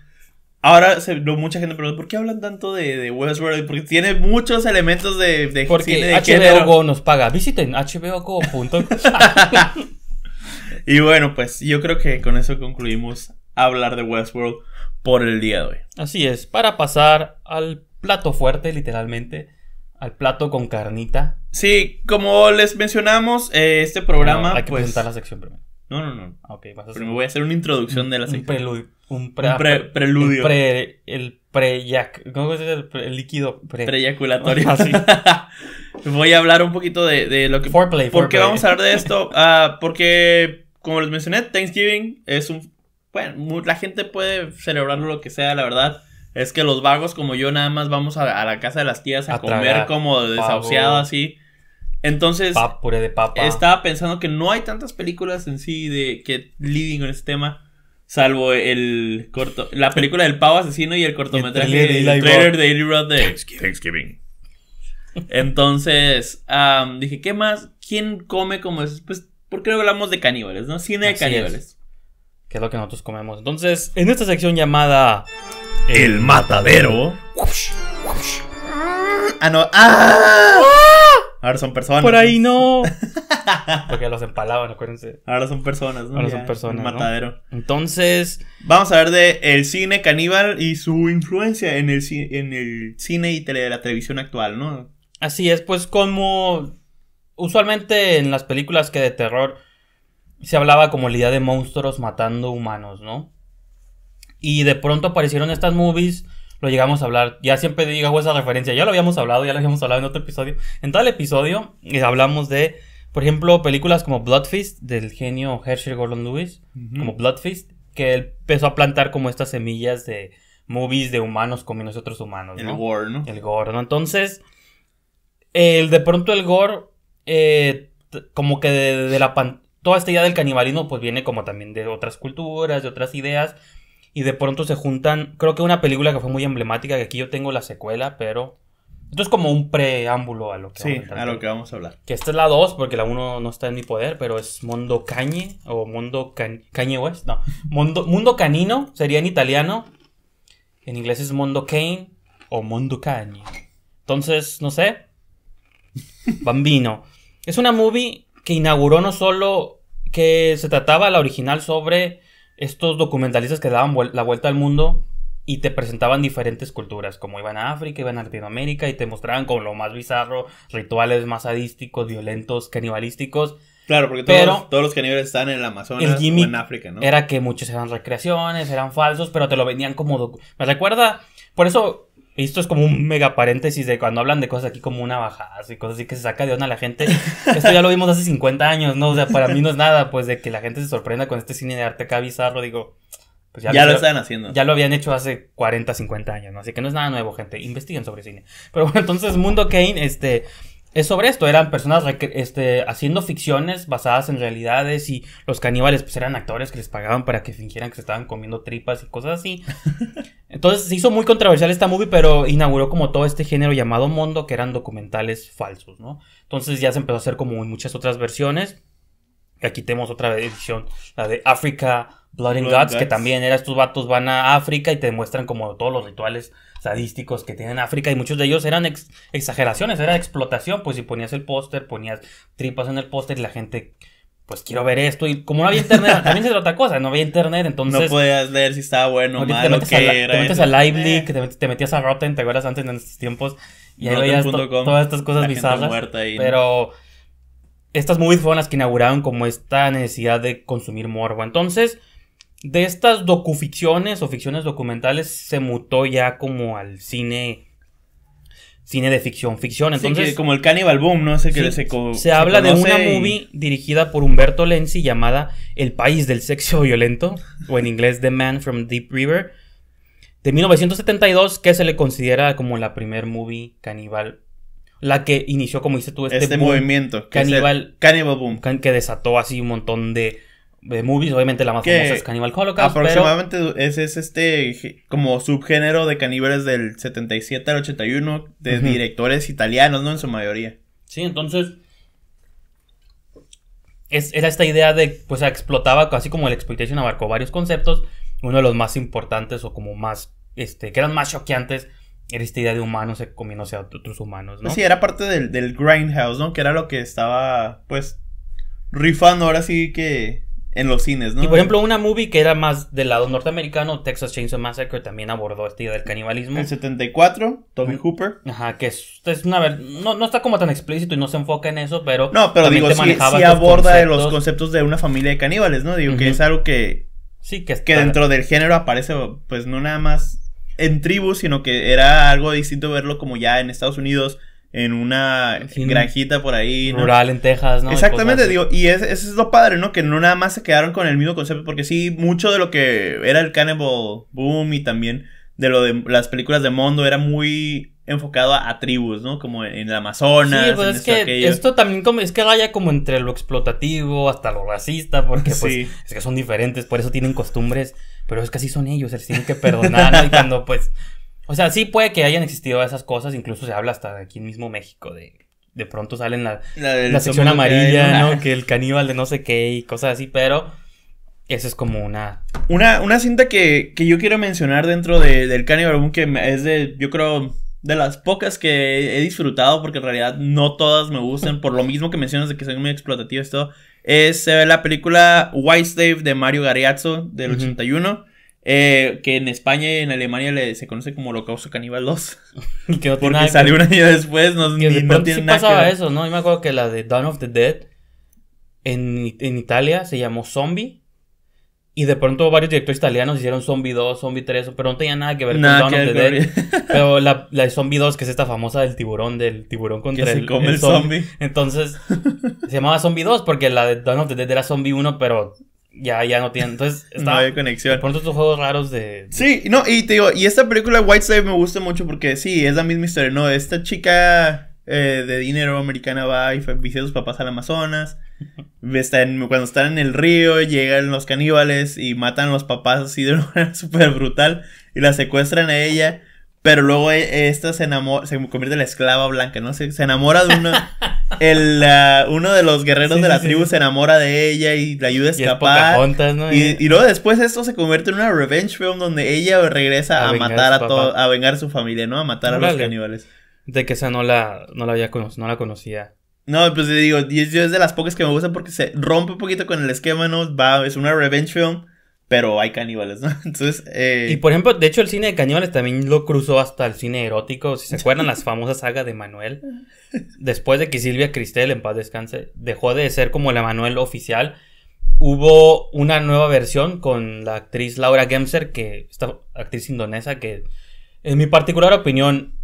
Ahora mucha gente pregunta, ¿por qué hablan tanto de, Westworld? Porque tiene muchos elementos de, de Porque cine HBO nos paga. Visiten hbogo.com. y bueno, pues yo creo que con eso concluimos hablar de Westworld por el día de hoy. Así es, para pasar al plato fuerte, literalmente, al plato con carnita. Sí, como les mencionamos, eh, este programa... hay que pues, presentar la sección primero. No, no, no. Ah, ok, vas a Pero me voy a hacer una introducción de la sección. Un preludio. El pre, ¿Cómo se dice? El, líquido pre. Preyaculatorio. Ah, voy a hablar un poquito de, lo que. ¿Por qué vamos a hablar de esto? Ah, porque, como les mencioné, Thanksgiving es un. Bueno, la gente puede celebrarlo lo que sea, la verdad. Es que los vagos como yo nada más vamos a, la casa de las tías a, comer como desahuciado así. Entonces, estaba pensando que no hay tantas películas en sí de que living con este tema, salvo el corto, la película del pavo asesino y el cortometraje trailer, de Thanksgiving. Entonces, dije, ¿qué más? ¿Quién come como es? Pues, ¿por qué no hablamos de caníbales, no? Cine de caníbales. Que es lo que nosotros comemos. Entonces, en esta sección llamada El, Matadero. Ah, no. ¡Ah! ¡Ah! Ahora son personas. Por ahí no. Porque los empalaban, acuérdense. Ahora son personas, ¿no? Ahora son personas. Un matadero. Entonces. Vamos a ver de el cine caníbal y su influencia en el, cine y la televisión actual, ¿no? Así es, pues como. Usualmente en las películas que de terror se hablaba como la idea de monstruos matando humanos, ¿no? Y de pronto aparecieron estas movies lo llegamos a hablar. Ya siempre digo esa referencia, ya lo habíamos hablado, ya lo habíamos hablado en otro episodio. En tal episodio eh, hablamos de, por ejemplo, películas como Bloodfist, del genio Hershey Gordon Lewis, como Bloodfist, que él empezó a plantar como estas semillas de movies de humanos como nosotros humanos. El gore, ¿no? El gore, ¿no? Entonces, el, de pronto el gore, eh, como que de, la pan toda esta idea del canibalismo, pues viene como también de otras culturas, de otras ideas y de pronto se juntan, creo que una película que fue muy emblemática, que aquí yo tengo la secuela, pero... Esto es como un preámbulo a lo que, vamos, a lo que vamos a hablar. Que esta es la 2, porque la 1 no está en mi poder, pero es Mondo Cañe, o Mondo Cañe West, no. Mondo, Mundo Canino sería en italiano, en inglés es Mondo Cane o Mondo Cañe. Entonces, no sé, Bambino. Es una movie que inauguró no solo que se trataba la original sobre estos documentalistas que daban la vuelta al mundo y te presentaban diferentes culturas, como iban a África, iban a Latinoamérica y te mostraban como lo más bizarro, rituales más sadísticos, violentos, canibalísticos. Claro, porque todos, todos los caníbales están en el Amazonas o en África, ¿no? Era que muchos eran recreaciones, eran falsos, pero te lo vendían como... Me recuerda, por eso esto es como un mega paréntesis de cuando hablan de cosas aquí como una bajada y cosas así que se saca de onda la gente. Esto ya lo vimos hace 50 años, ¿no? O sea, para mí no es nada, pues de que la gente se sorprenda con este cine de arte acá bizarro, digo. Pues ya, lo, estaban están haciendo. Ya lo habían hecho hace 40, 50 años, ¿no? Así que no es nada nuevo, gente. Investiguen sobre cine. Pero bueno, entonces Mundo Kane, este, es sobre esto, eran personas este, haciendo ficciones basadas en realidades y los caníbales pues eran actores que les pagaban para que fingieran que se estaban comiendo tripas y cosas así. Entonces se hizo muy controversial esta movie, pero inauguró como todo este género llamado mundo que eran documentales falsos, ¿no? Entonces ya se empezó a hacer como en muchas otras versiones. Aquí tenemos otra edición, la de Africa Blood and Guts, que también era estos vatos van a África y te muestran como todos los rituales ...estadísticos que tienen África y muchos de ellos eran exageraciones, era explotación, pues si ponías el póster, ponías tripas en el póster y la gente pues quiero ver esto. Y como no había internet, también se era otra cosa, no había internet, entonces. No podías ver si estaba bueno o malo, Te metías a Lively, eh. te, metías a Rotten, te acuerdas antes en estos tiempos. Y ahí veías todas estas cosas bizarras. pero estas movies fueron las que inauguraron como esta necesidad de consumir morbo. Entonces, de estas docuficciones o ficciones documentales se mutó ya como al cine cine de ficción, ficción. Entonces, como el Cannibal Boom, ¿no? que se, habla de una movie dirigida por Humberto Lenzi llamada El país del sexo violento, o en inglés The Man from Deep River, de 1972, que se le considera como la primer movie caníbal, la que inició, como dices tú, este, este movimiento, Cannibal Boom, que desató así un montón de de movies, obviamente la más famosa es Cannibal Holocaust. Aproximadamente ese es, este como subgénero de caníbales del 77 al 81 de directores italianos, ¿no? En su mayoría. Sí, entonces era esta idea de, pues explotaba, así como el exploitation abarcó varios conceptos, uno de los más importantes o como más, este, que eran más choqueantes era esta idea de humanos comiéndose a otros humanos, ¿no? Sí, era parte del, del grindhouse, ¿no? Que era lo que estaba, pues, rifando ahora sí que en los cines, ¿no? Y por ejemplo, una movie que era más del lado norteamericano, Texas Chainsaw Massacre, también abordó este idea del canibalismo. En 74, Tommy Hooper. Ajá, que es, una vez, no, no, está como tan explícito y no se enfoca en eso, pero. No, pero digo, sí, aborda los conceptos de una familia de caníbales, ¿no? Digo, que es algo que. Sí, que, está... que dentro del género aparece, pues no nada más en tribus, sino que era algo distinto verlo como ya en Estados Unidos en una granjita por ahí. Rural en Texas, ¿no? Exactamente, y digo, y eso es lo padre, ¿no? Que no nada más se quedaron con el mismo concepto, porque sí, mucho de lo que era el Cannibal Boom y también de lo de las películas de Mondo era muy enfocado a, tribus, ¿no? Como en, en el Amazonas. Sí, pues es que esto también es que vaya como entre lo explotativo hasta lo racista, porque pues es que son diferentes, por eso tienen costumbres, pero es que así son ellos, les tienen que perdonar, Y cuando pues o sea, sí puede que hayan existido esas cosas, incluso se habla hasta de aquí mismo México, de de pronto salen la, la, sección amarilla, ¿no? que el caníbal de no sé qué y cosas así, pero eso es como una... Una, cinta que, yo quiero mencionar dentro del caníbal. que es de, yo creo, de las pocas que he disfrutado, porque en realidad no todas me gustan, por lo mismo que mencionas de que son muy explotativo esto, es la película White Dave de Mario Gariazzo del 81. Eh, que en España y en Alemania se conoce como Holocausto Caníbal 2. que porque salió un año después. No, no pasaba eso, ¿no? Yo me acuerdo que la de Dawn of the Dead en, Italia se llamó Zombie. Y de pronto varios directores italianos hicieron Zombie 2, Zombie 3, pero no tenía nada que ver con Dawn of the Dead. pero la, de Zombie 2, que es esta famosa del tiburón, del tiburón contra el, se come el, zombie. Entonces, se llamaba Zombie 2 porque la de Dawn of the Dead era Zombie 1, pero ya, ya no tiene Entonces, no hay conexión. Por tus juegos raros de. Sí, no, y te digo, y esta película White Slave... me gusta mucho porque sí, es la misma historia, ¿no? Esta chica eh, de dinero americana va y visita a sus papás al Amazonas. Está cuando están en el río, llegan los caníbales y matan a los papás así de una manera súper brutal y la secuestran a ella. Pero luego eh, esta se enamora, se convierte en la esclava blanca, ¿no? Se, enamora de una el, uno de los guerreros de la tribu se enamora de ella y la ayuda a escapar. Y, ¿no? y, luego después esto se convierte en una revenge film donde ella regresa a, matar a todo, a vengar a su familia, ¿no? A matar a los caníbales. De que esa no la, no la había no la conocía. No, pues digo, yo, es de las pocas que me gustan porque se rompe un poquito con el esquema, ¿no? Va, es una revenge film pero hay caníbales, ¿no? Entonces... Eh, y por ejemplo, de hecho el cine de caníbales también lo cruzó hasta el cine erótico, si se acuerdan las famosas sagas de Manuel, después de que Silvia Cristel, en paz descanse, dejó de ser como la Manuel oficial, hubo una nueva versión con la actriz Laura Gemser, que esta actriz indonesa que en mi particular opinión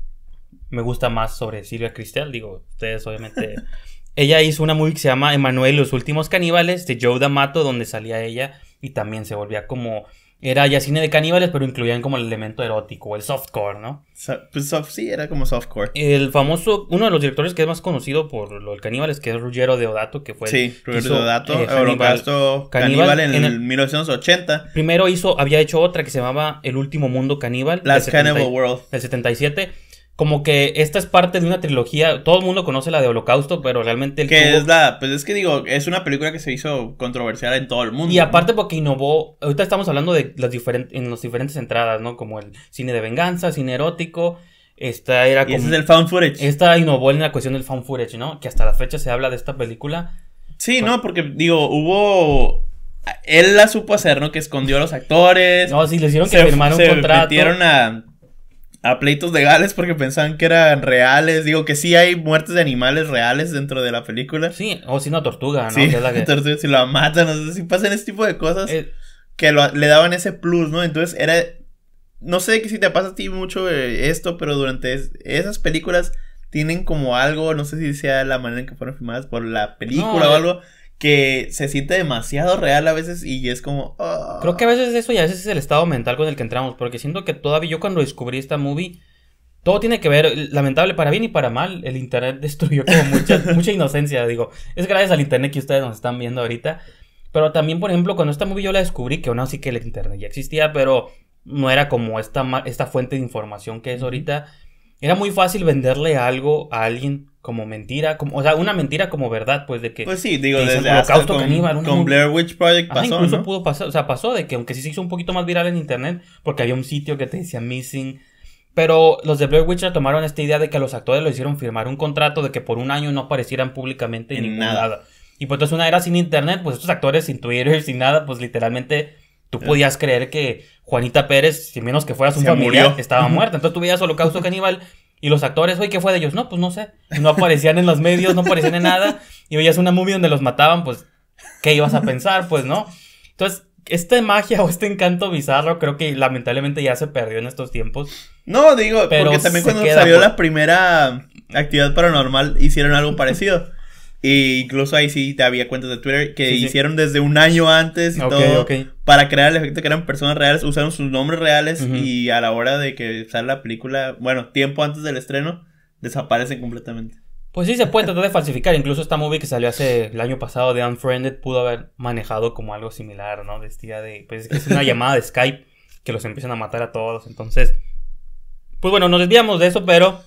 me gusta más sobre Silvia Cristel, digo, ustedes obviamente ella hizo una movie que se llama Emanuel los últimos caníbales de Joe D'Amato donde salía ella y también se volvía como era ya cine de caníbales, pero incluían como el elemento erótico, el softcore, ¿no? Pues, sí, era como softcore. El famoso, uno de los directores que es más conocido por lo del que es Ruggiero Deodato, que fue. Sí, Ruggiero Deodato, eh, caníbal, caníbal, en, el, 1980. Primero hizo, había hecho otra que se llamaba El último mundo caníbal. Last Cannibal World. El 77 como que esta es parte de una trilogía. Todo el mundo conoce la de Holocausto, pero realmente. El que es la. Pues es que digo, es una película que se hizo controversial en todo el mundo. Y aparte, porque innovó. Ahorita estamos hablando de las diferentes. En las diferentes entradas, ¿no? Como el cine de venganza, cine erótico. Esta era como. Y ese es el found footage. Esta innovó en la cuestión del found footage, ¿no? Que hasta la fecha se habla de esta película. Sí, pues no, porque digo, hubo él la supo hacer, ¿no? Que escondió a los actores. No, sí, le hicieron que firmaron un contrato. Metieron a a pleitos legales porque pensaban que eran reales. Digo que sí hay muertes de animales reales dentro de la película. Sí, o si una tortuga, ¿no? Sí, la tortuga, si la matan, no sé si pasan ese tipo de cosas eh, que le daban ese plus, ¿no? Entonces era... No sé que si te pasa a ti mucho eh, esto, pero durante esas películas tienen como algo, no sé si sea la manera en que fueron filmadas por la película o eh, algo, que se siente demasiado real a veces y es como... Ah". Creo que a veces eso y a veces es el estado mental con el que entramos, porque siento que todavía yo cuando descubrí esta movie, todo tiene que ver, lamentable para bien y para mal, el Internet destruyó como mucha, mucha inocencia, digo, es gracias al Internet que ustedes nos están viendo ahorita, pero también, por ejemplo, cuando esta movie yo la descubrí, que aún así que el Internet ya existía, pero no era como esta, esta fuente de información que es ahorita, era muy fácil venderle algo a alguien como mentira, o sea, una mentira como verdad, pues de que... Pues sí, digo, desde el holocausto caníbal. Un, con Blair Witch Project pasó, incluso pudo pasar, o sea, pasó de que aunque sí se hizo un poquito más viral en internet, porque había un sitio que te decía Missing, pero los de Blair Witch tomaron esta idea de que a los actores lo hicieron firmar un contrato de que por un año no aparecieran públicamente en ningún nada. Y pues entonces una era sin internet, pues estos actores sin Twitter, sin nada, pues literalmente tú podías creer que Juanita Pérez, si menos que fuera su familia, estaba muerta. Entonces tú veías Holocausto Caníbal y los actores, oye, ¿qué fue de ellos? No, pues no sé. No aparecían en los medios, no aparecían en nada. Y veías una movie donde los mataban, pues, ¿qué ibas a pensar? Pues no. Entonces, esta magia o este encanto bizarro creo que lamentablemente ya se perdió en estos tiempos. No, digo, porque también cuando salió la primera actividad paranormal hicieron algo parecido. Y incluso ahí sí había cuentas de Twitter que hicieron desde un año antes y todo. Para crear el efecto que eran personas reales, usaron sus nombres reales y a la hora de que sale la película, bueno, tiempo antes del estreno, desaparecen completamente. Pues sí, se puede tratar de falsificar. Incluso esta movie que salió hace el año pasado de Unfriended pudo haber manejado como algo similar, ¿no? Vestida de. Pues es una llamada de Skype que los empiezan a matar a todos. Entonces. Pues bueno, nos desviamos de eso, pero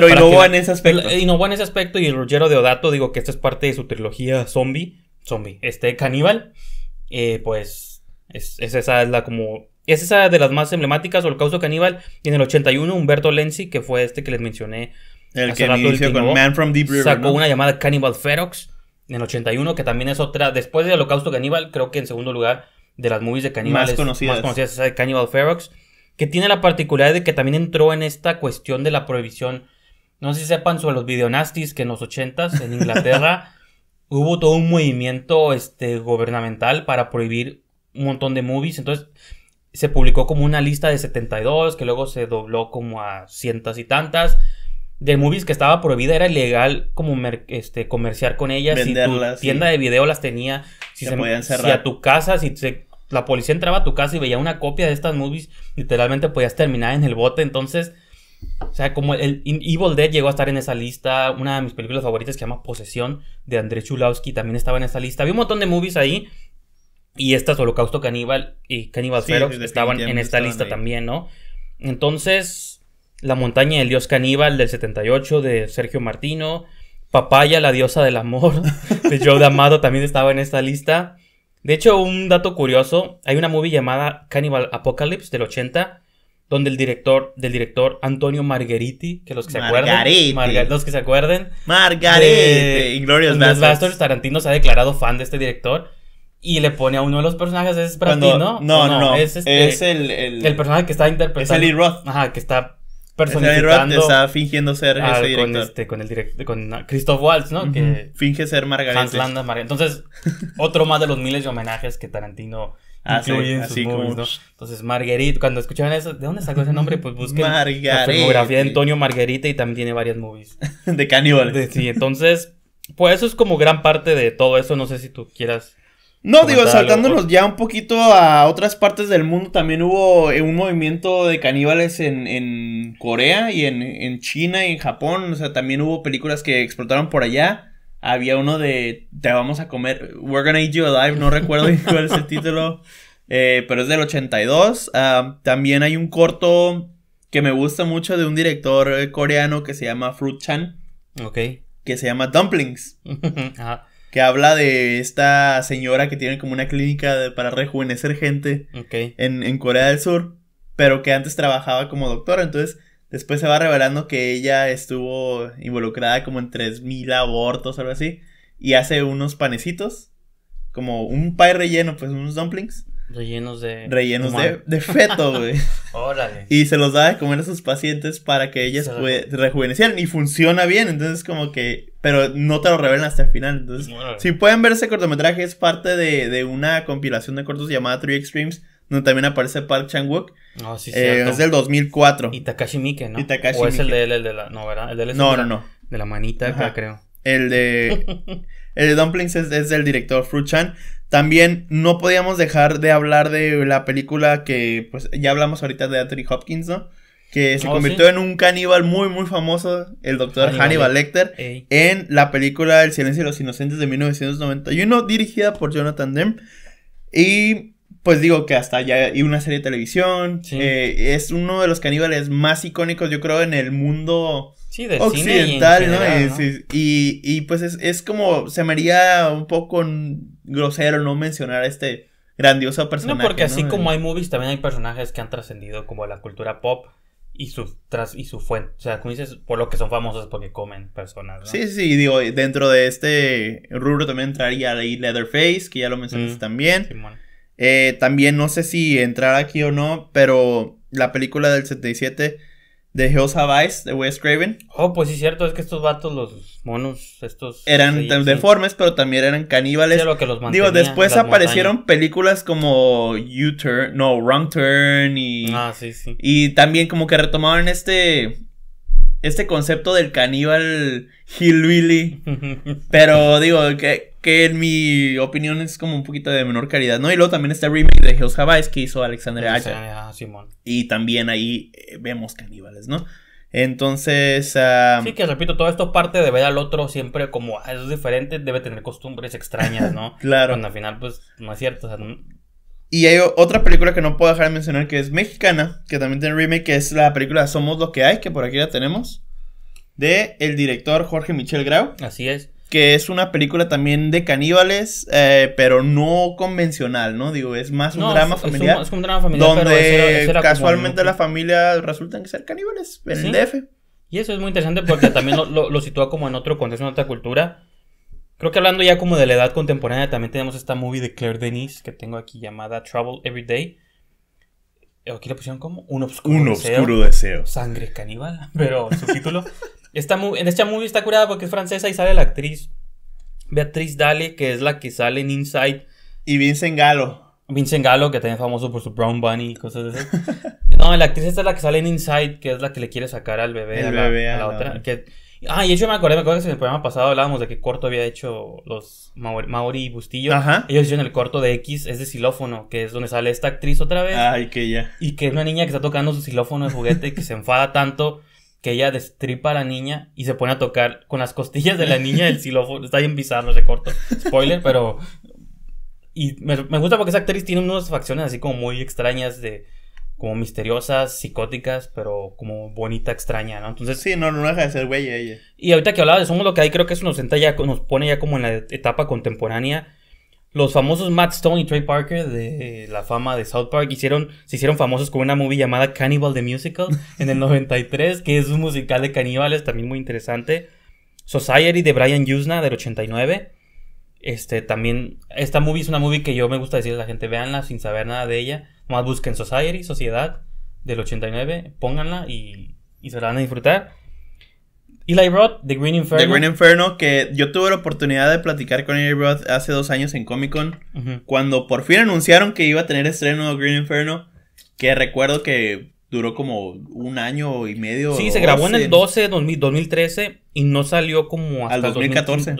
pero en ese aspecto. Innovó en ese aspecto y el de Odato. digo que esta es parte de su trilogía zombie, zombie, este caníbal, eh, pues es, esa es la como... Es esa de las más emblemáticas, Holocausto Caníbal, y en el 81 Humberto Lenzi, que fue este que les mencioné. que Man from Sacó una llamada Cannibal Ferox en el 81, que también es otra, después de Holocausto Caníbal, creo que en segundo lugar, de las movies de caníbales más conocidas, más conocidas esa de Cannibal Ferox, que tiene la particularidad de que también entró en esta cuestión de la prohibición no sé si sepan sobre los videonastis que en los 80s en Inglaterra hubo todo un movimiento este, gubernamental para prohibir un montón de movies. Entonces se publicó como una lista de 72 que luego se dobló como a cientos y tantas de movies que estaba prohibida era ilegal como este, comerciar con ellas. Venderlas, si tu tienda de video las tenía, si, se, podían cerrar. Si a tu casa, si la policía entraba a tu casa y veía una copia de estas movies, literalmente podías terminar en el bote. Entonces, o sea, como el Evil Dead llegó a estar en esa lista, una de mis películas favoritas que se llama Posesión de André Chulowski también estaba en esa lista. Había un montón de movies ahí y estas Holocausto Caníbal y Caníbal estaban en esta lista también, ¿no? Entonces, La montaña del dios caníbal del 78 de Sergio Martino, Papaya la diosa del amor de Joe D'Amato también estaba en esta lista. De hecho, un dato curioso, hay una movie llamada Cannibal Apocalypse del 80 donde el director, del director Antonio Margheriti, que los que se acuerden, ¡Margheriti! los que se acuerden, Margheriti, Inglorious Bastards. Bastards. Tarantino se ha declarado fan de este director y le pone a uno de los personajes es Brad ¿no? No, no, es, este, es el, el, personaje que está interpretando. Es Eli Roth. Ajá, que está personificando. Roth está fingiendo ser ah, ese director. Con, este, con el director, con Christoph Waltz, ¿no? que Finge ser Margheriti. Hans Landa, Entonces, otro más de los miles de homenajes que Tarantino Ah, sí, así como... Entonces, Marguerite, cuando escuchaban eso, ¿de dónde sacó ese nombre? Pues busquen la filmografía de Antonio Marguerite y también tiene varias movies. de caníbales. Sí, entonces, pues eso es como gran parte de todo eso, no sé si tú quieras... No, digo, saltándonos ya un poquito a otras partes del mundo, también hubo eh, un movimiento de caníbales en, en Corea y en, en China y en Japón, o sea, también hubo películas que explotaron por allá. Había uno de Te vamos a comer, We're gonna eat you alive, no recuerdo cuál es el título, eh, pero es del 82. también hay un corto que me gusta mucho de un director eh, coreano que se llama Fruit Chan. Ok. Que se llama Dumplings. Ajá. Que habla de esta señora que tiene como una clínica para rejuvenecer gente en, en Corea del Sur, pero que antes trabajaba como doctora. Entonces Después se va revelando que ella estuvo involucrada como en 3.000 abortos, o algo así. Y hace unos panecitos. Como un pie relleno, pues unos dumplings. Rellenos de. Rellenos de, feto, güey. Y se los da de comer a sus pacientes para que ellas se rejuvenecieran. Y funciona bien, entonces, como que. Pero no te lo revelan hasta el final. Entonces, si pueden ver ese cortometraje, es parte de, de una compilación de cortos llamada Three Extremes donde también aparece Park Chan-wook. No, ah, sí, sí. Eh, es del 2004. Y Takashi Miike, ¿no? Y Takashi o es el de él, el de la... No, ¿verdad? El de no, no, no. De la manita creo. El de... el de Dumplings es, del director Chan. También no podíamos dejar de hablar de la película que, pues, ya hablamos ahorita de Anthony Hopkins, ¿no? que se oh, convirtió en un caníbal muy muy famoso, el doctor Hannibal, Lecter, en la película El silencio de los inocentes de 1991, dirigida por Jonathan Demme. Y pues digo que hasta ya y una serie de televisión. Eh, es uno de los caníbales más icónicos, yo creo, en el mundo occidental, y ¿no? Eh, y, y, pues es, es, como, se me haría un poco grosero no mencionar a este grandioso personaje. No, porque así eh. como hay movies, también hay personajes que han trascendido como la cultura pop y su tras y su fuente, o sea, como dices, por lo que son famosos porque comen personas, ¿no? Sí, sí, digo, dentro de este rubro también entraría ahí Leatherface, que ya lo mencionaste mm. también. Eh, también no sé si entrar aquí o no, pero la película del 77 de Hills Have de Wes Craven. Oh, pues sí, cierto, es que estos vatos, los monos, estos. Eran deformes, pero también eran caníbales. Digo, después aparecieron películas como U-Turn, no, Wrong Turn y. Ah, sí, sí. Y también como que retomaban este. Este concepto del caníbal hillbilly. pero digo, que que en mi opinión es como un poquito de menor calidad, ¿no? Y luego también está el remake de Hills Have que hizo Alexander Aja. Ah, y también ahí eh, vemos caníbales, ¿no? Entonces. Ah, sí, que repito, todo esto parte de ver al otro siempre como ah, es diferente, debe tener costumbres extrañas, ¿no? claro. Cuando al final, pues, no es cierto. Y hay otra película que no puedo dejar de mencionar que es mexicana, que también tiene remake, que es la película Somos lo que hay, que por aquí la tenemos, de el director Jorge Michel Grau. Así es que es una película también de caníbales, eh, pero no convencional, ¿no? Digo, es más un drama familiar. Es un, drama familiar. Donde casualmente la familia resultan ser caníbales en el DF. Y eso es muy interesante porque también lo, sitúa como en otro contexto, en otra cultura. Creo que hablando ya como de la edad contemporánea, también tenemos esta movie de Claire Denis que tengo aquí llamada Trouble Every Day. Aquí la pusieron como Un oscuro, un deseo, deseo. Sangre Caníbal, pero su título. Esta en esta movie está curada porque es francesa y sale la actriz Beatriz Dale, que es la que sale en Inside. Y Vincent Galo. Vincent Galo, que también es famoso por su Brown Bunny y cosas de no, la actriz esta es la que sale en Inside, que es la que le quiere sacar al bebé, a, la, otra. Ah, y me acordé, me acuerdo que en el programa pasado hablábamos de qué corto había hecho los Maori, y Bustillo. Ajá. Ellos hicieron el corto de X, es de xilófono, que es donde sale esta actriz otra vez. Ay, que ya. Y que es una niña que está tocando su xilófono de juguete y que se enfada tanto que ella destripa a la niña y se pone a tocar con las costillas de la niña el xilófono. Está bien bizarro ese corto. Spoiler, pero... Y me, gusta porque esa actriz tiene unas facciones así como muy extrañas de como misteriosas, psicóticas, pero como bonita, extraña, ¿no? Entonces... Sí, no, no deja de ser güey ella. Y ahorita que hablaba de Somos lo que hay, creo que eso nos entra ya, nos pone ya como en la etapa contemporánea los famosos Matt Stone y Trey Parker de la fama de South Park hicieron, se hicieron famosos con una movie llamada Cannibal the Musical en el 93, que es un musical de caníbales también muy interesante. Society de Brian Yuzna del 89. Este también, esta movie es una movie que yo me gusta decir a la gente, véanla sin saber nada de ella. Más busquen Society, Sociedad del 89, pónganla y, y se la van a disfrutar. Eli Roth, The Green Inferno. The Green Inferno, que yo tuve la oportunidad de platicar con Eli Roth hace dos años en Comic Con, cuando por fin anunciaron que iba a tener estreno Green Inferno, que recuerdo que duró como un año y medio. Sí, se grabó en el 12, de 2013 y no salió como hasta Al 2014.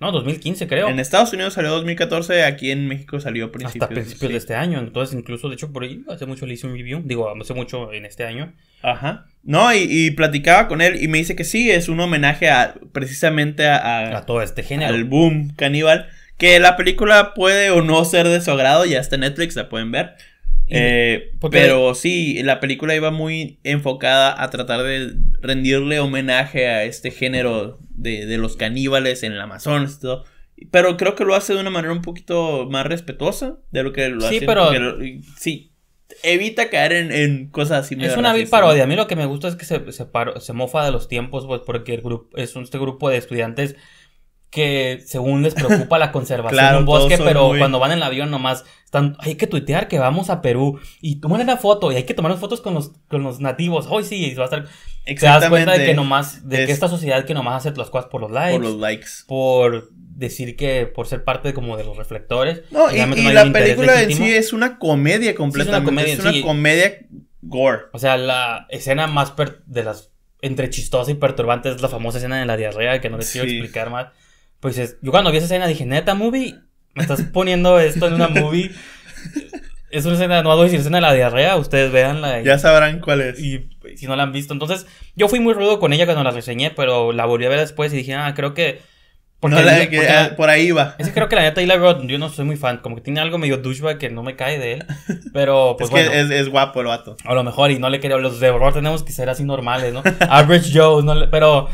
No, 2015 creo. En Estados Unidos salió 2014, aquí en México salió principios. Hasta principios de este año. Entonces, incluso, de hecho, por ahí hace mucho le hice un review. Digo, hace mucho en este año. Ajá. No, y, platicaba con él y me dice que sí, es un homenaje a, precisamente a, a, todo este género. Al boom caníbal. Que la película puede o no ser de su agrado, ya está en Netflix, la pueden ver. Eh, pero sí, la película iba muy enfocada a tratar de rendirle homenaje a este género de, de los caníbales en el Amazonas. Todo. Pero creo que lo hace de una manera un poquito más respetuosa de lo que lo sí, Pero... sí, evita caer en, en cosas así. Es una vil parodia. A mí lo que me gusta es que se, se, se mofa de los tiempos, pues porque el grupo, es un, este grupo de estudiantes que según les preocupa la conservación de un bosque, pero cuando van en el avión nomás están, hay que tuitear que vamos a Perú y toman una foto y hay que tomar fotos con los, nativos. Hoy sí, sí, va a estar... Te das cuenta de que nomás, de que esta sociedad que nomás hace las cosas por los likes. Por los likes. Por decir que por ser parte como de los reflectores. y, la película en sí es una comedia completa es una comedia, gore. O sea, la escena más de las entre chistosa y perturbante es la famosa escena de la diarrea que no les quiero explicar más pues yo cuando vi esa escena dije, neta, movie, me estás poniendo esto en una movie. es una escena, no voy a decir escena de la diarrea, ustedes veanla. Y, ya sabrán cuál es. Y, si no la han visto. Entonces, yo fui muy rudo con ella cuando la reseñé, pero la volví a ver después y dije, ah, creo que. Porque, ah, por ahí va. Ese creo que la neta Taylor Roth, yo no soy muy fan. Como que tiene algo medio douchebag que no me cae de él. Pero pues es Que es, guapo el vato. A lo mejor, y no le quería. Los de horror tenemos que ser así normales, ¿no? Average Joe, no pero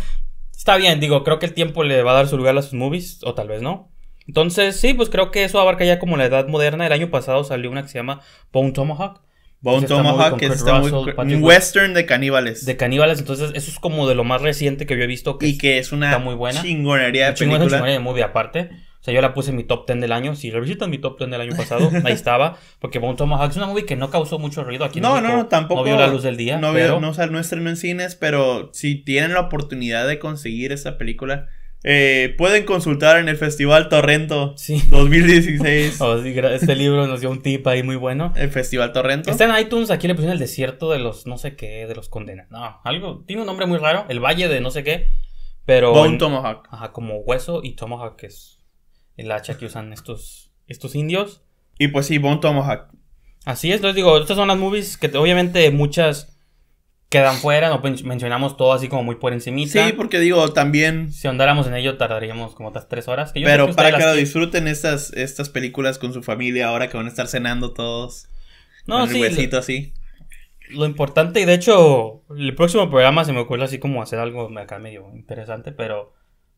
Está bien, digo, creo que el tiempo le va a dar su lugar a sus movies, o tal vez no. Entonces, sí, pues creo que eso abarca ya como la edad moderna. El año pasado salió una que se llama Bone Tomahawk. Bone Tomahawk, que es Un western de caníbales. De caníbales, entonces eso es como de lo más reciente que yo he visto. Que y que es una está muy buena. chingonería de película. chingonería de movie aparte. O sea, yo la puse en mi top 10 del año. Si en mi top 10 del año pasado, ahí estaba. Porque Tomahawk es una movie que no causó mucho ruido aquí. no, México, no, no, tampoco. No vio la luz del día. No, pero... no, en cines, pero si tienen la oportunidad de conseguir esa película, eh, pueden consultar en el Festival Torrento 2016. este libro nos dio un tip ahí muy bueno. El Festival Torrento. Está en iTunes, aquí le pusieron el desierto de los no sé qué, de los condenas. No, algo, tiene un nombre muy raro, el valle de no sé qué. Pero. Bone Tomahawk. Ajá, como hueso y Tomahawk es el hacha que usan estos, estos indios. Y pues sí, Bone Tomahawk. Así es, les digo, estas son las movies que obviamente muchas quedan fuera, no pues, mencionamos todo así como muy por encima Sí, porque digo, también... Si andáramos en ello tardaríamos como otras tres horas. Pero para que lo disfruten estas, estas películas con su familia ahora que van a estar cenando todos. No, sí. así. Lo importante, y de hecho, el próximo programa se me ocurre así como hacer algo acá medio interesante, pero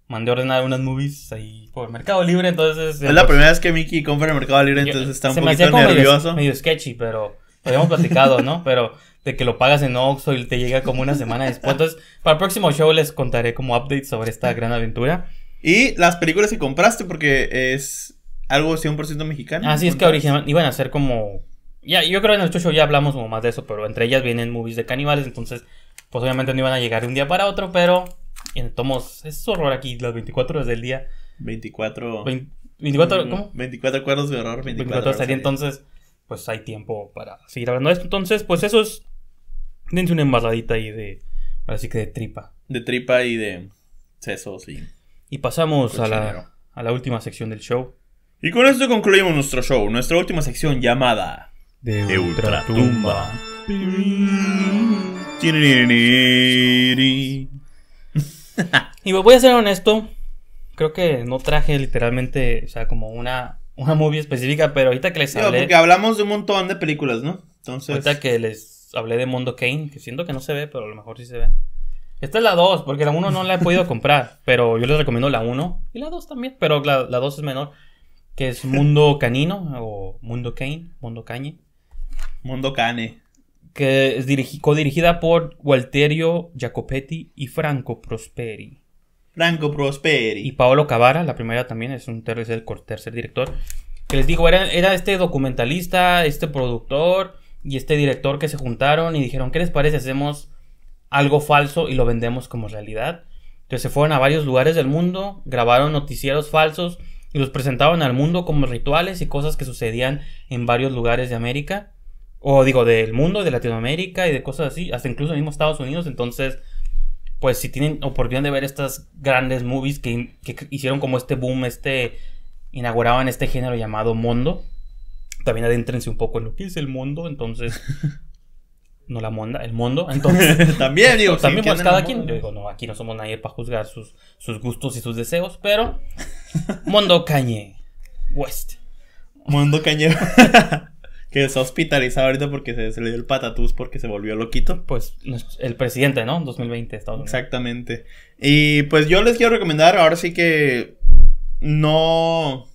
mandé a ordenar unas movies ahí por Mercado Libre, entonces... Es la primera vez que Mickey compra en Mercado Libre, entonces está un poquito nervioso. Medio, medio, sketchy, pero habíamos platicado, ¿no? Pero de que lo pagas en Oxxo y te llega como una semana después. Entonces, para el próximo show les contaré como updates sobre esta gran aventura. Y las películas que compraste, porque es algo 100% mexicano. Así es que originalmente iban a ser como... Ya, yo creo que en el show ya hablamos como más de eso, pero entre ellas vienen movies de caníbales, entonces pues obviamente no iban a llegar de un día para otro, pero tomos, es horror aquí, las 24 horas del día. 24. 24, mm, ¿cómo? 24 cuernos de horror, 24, horas Entonces, pues hay tiempo para seguir hablando de esto. Entonces, pues eso es. Dense una embarradita ahí de. Así que de tripa. De tripa y de sesos y. Y pasamos a la, a la última sección del show. Y con esto concluimos nuestro show, nuestra última sección llamada. De, de tumba Ultratumba. y voy a ser honesto, creo que no traje literalmente, o sea, como una, una movie específica, pero ahorita que les hablé... porque hablamos de un montón de películas, ¿no? Entonces... Ahorita que les hablé de mundo Kane, que siento que no se ve, pero a lo mejor sí se ve. Esta es la 2, porque la 1 no la he podido comprar, pero yo les recomiendo la 1 y la 2 también, pero la 2 es menor, que es Mundo Canino o Mundo Kane, Mundo Cañe. Mundo Cane que es codirigida por Walterio Giacopetti y Franco Prosperi. Franco Prosperi. Y Paolo Cavara, la primera también, es un tercer, tercer director. Que les dijo, era, este documentalista, este productor y este director que se juntaron y dijeron, ¿qué les parece? Hacemos algo falso y lo vendemos como realidad. Entonces se fueron a varios lugares del mundo, grabaron noticieros falsos y los presentaban al mundo como rituales y cosas que sucedían en varios lugares de América o digo, del mundo, de Latinoamérica y de cosas así, hasta incluso en Estados Unidos. Entonces, pues si tienen oportunidad de ver estas grandes movies que, hicieron como este boom, este inauguraban este género llamado mundo también adéntrense un poco en lo que es el mundo, entonces... no la monda, el mundo, entonces... también, digo, también pues cada quien, yo digo, no, aquí no somos nadie para juzgar sus, gustos y sus deseos, pero... mundo Cañe West. mundo Cañé que se hospitalizado ahorita porque se, le dio el patatús porque se volvió loquito. Pues el presidente, ¿no? 2020, Estados Unidos. Exactamente. Y pues yo les quiero recomendar, ahora sí que no...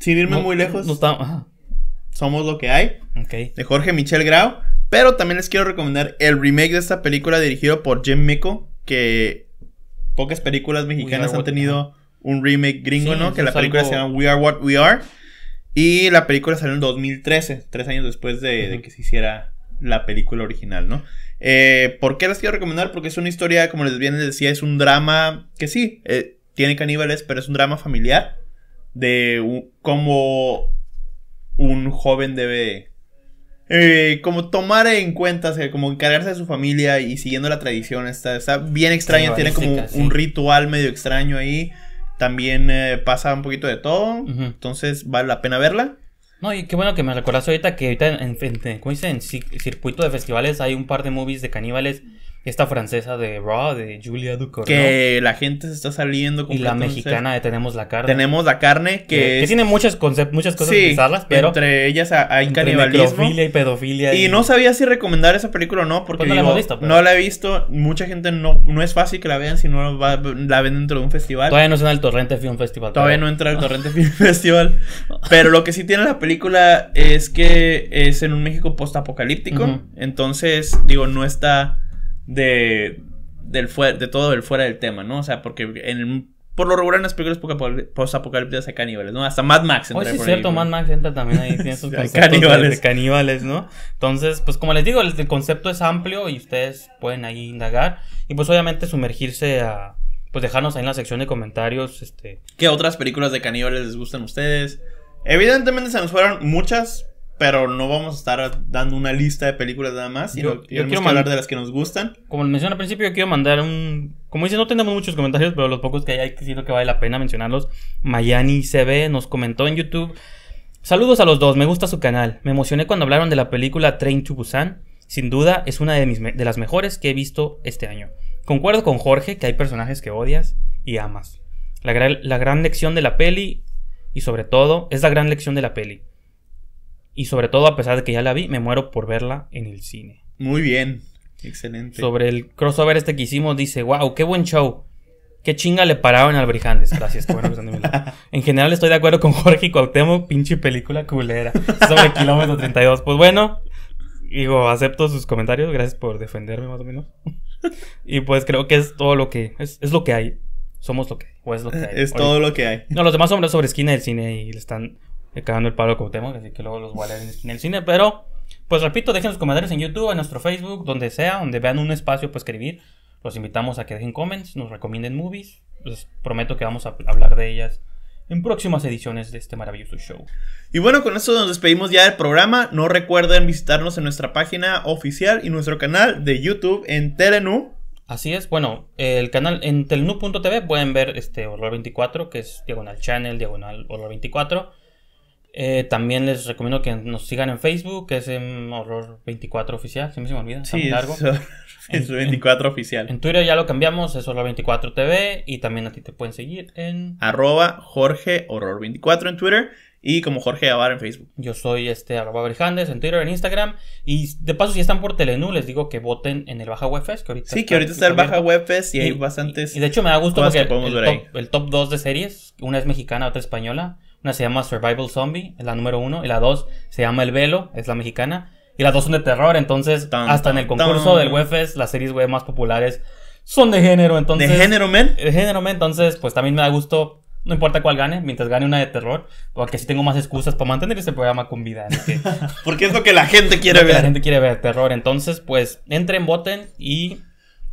Sin irme muy lejos. estamos... Somos lo que hay. Ok. De Jorge Michel Grau. Pero también les quiero recomendar el remake de esta película dirigido por Jim Meco. que pocas películas mexicanas han tenido un remake gringo, ¿no? Que la película se llama We Are What We Are. Y la película salió en 2013, tres años después de, que se hiciera la película original, ¿no? Eh, ¿Por qué las quiero recomendar? Porque es una historia, como les bien les decía, es un drama que sí, eh, tiene caníbales, pero es un drama familiar de cómo un joven debe eh, como tomar en cuenta, o sea, como encargarse de su familia y siguiendo la tradición, está, está bien extraño tiene como un ritual medio extraño ahí. También eh, pasa un poquito de todo. Entonces vale la pena verla. No, y qué bueno que me recordaste ahorita que ahorita en, en, en, circuito de festivales hay un par de movies de caníbales esta francesa de Raw, de Julia Ducournau. Que la gente se está saliendo con Y la ¿eh? mexicana de Tenemos la Carne. Tenemos la Carne, que, que, tiene muchas, muchas cosas sí, bizarras, pero... entre ellas hay entre canibalismo. y pedofilia. Y, no sabía si recomendar esa película o no, porque pues no, la visto, no la he visto. Mucha gente no... No es fácil que la vean si no la ven dentro de un festival. Todavía no en el Torrente Film Festival. Todavía no entra el Torrente Film Festival. Pero lo que sí tiene la película es que es en un México postapocalíptico. apocalíptico. Entonces, digo, no está de, del de todo el fuera del tema, ¿no? O sea, porque en por lo regular en las películas post-apocalípticas hay caníbales, ¿no? Hasta Mad Max entra. Oh, sí, es cierto, Mad Max entra también ahí, tiene sus caníbales. De, caníbales, ¿no? Entonces, pues como les digo, el, el, concepto es amplio y ustedes pueden ahí indagar y pues obviamente sumergirse a... Pues dejarnos ahí en la sección de comentarios, este... ¿Qué otras películas de caníbales les gustan a ustedes? Evidentemente se nos fueron muchas, pero no vamos a estar dando una lista de películas nada más. Yo, yo quiero hablar de las que nos gustan. Como mencioné al principio, yo quiero mandar un. Como dice, no tenemos muchos comentarios, pero los pocos que hay, siento que vale la pena mencionarlos. Mayani CB nos comentó en YouTube. Saludos a los dos, me gusta su canal. Me emocioné cuando hablaron de la película Train to Busan. Sin duda, es una de, mis de las mejores que he visto este año. Concuerdo con Jorge que hay personajes que odias y amas. La, la gran lección de la peli, y sobre todo, es la gran lección de la peli y sobre todo, a pesar de que ya la vi, me muero por verla en el cine. Muy bien, excelente. Sobre el crossover este que hicimos, dice, wow, qué buen show. Qué chinga le paraban al Brijandes. Gracias, bueno, En general estoy de acuerdo con Jorge y Cuauhtémoc, pinche película culera. Sobre kilómetro 32. Pues bueno, digo, acepto sus comentarios. Gracias por defenderme más o menos. y pues creo que es todo lo que, es, lo que hay somos lo que o es lo que eh, hay. Es todo lo que hay. No, los demás son sobre esquina del cine y le están eh, cagando el palo como tema, así que luego los voy a leer en el cine, pero pues repito, dejen sus comentarios en YouTube, en nuestro Facebook, donde sea, donde vean un espacio para escribir. Los invitamos a que dejen comments, nos recomienden movies. Les prometo que vamos a hablar de ellas en próximas ediciones de este maravilloso show. Y bueno, con esto nos despedimos ya del programa. No recuerden visitarnos en nuestra página oficial y nuestro canal de YouTube en Telenu. Así es, bueno, el canal en telenu.tv pueden ver este Horror 24, que es diagonal channel, diagonal Horror 24 eh, también les recomiendo que nos sigan en Facebook, que es en Horror24 Oficial, Si me se me olvida. largo. es, 24 Oficial. En Twitter ya lo cambiamos, es Horror24 TV y también a ti te pueden seguir en... Arroba Jorge 24 en Twitter y como Jorge Abar en Facebook. Yo soy este arroba en Twitter, en Instagram. Y de paso, si están por Telenú, les digo que voten en el Baja Fest Que ahorita sí, que ahorita está el Baja Web y, y, hay bastantes. Y de hecho me da gusto porque el, top, el, top, 2 de series, una es mexicana, otra española. Una se llama Survival Zombie, es la número uno. Y la dos se llama El Velo, es la mexicana. Y las dos son de terror, entonces hasta en el concurso del del es las series web más populares son de género, entonces... ¿De género, men? De género, men. Entonces, pues también me da gusto, no importa cuál gane, mientras gane una de terror, porque así tengo más excusas para mantener este programa con vida. porque es lo que la gente quiere ver. la gente quiere ver, terror. Entonces, pues, entren, voten y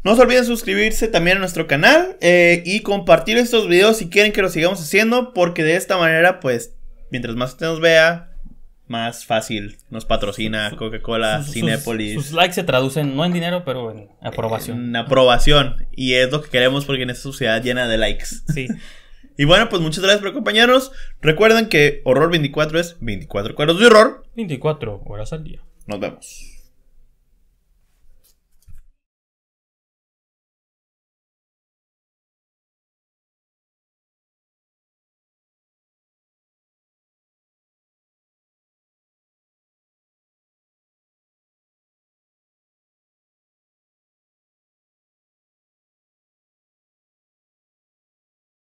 no se olviden suscribirse también a nuestro canal eh, y compartir estos videos si quieren que los sigamos haciendo, porque de esta manera, pues, mientras más usted nos vea, más fácil nos patrocina Coca-Cola, Cinépolis. Sus likes se traducen no en dinero, pero en aprobación. En aprobación, y es lo que queremos porque en esta sociedad llena de likes. Sí. Y bueno, pues muchas gracias por acompañarnos. Recuerden que Horror 24 es 24 cuadros de horror. 24 horas al día. Nos vemos.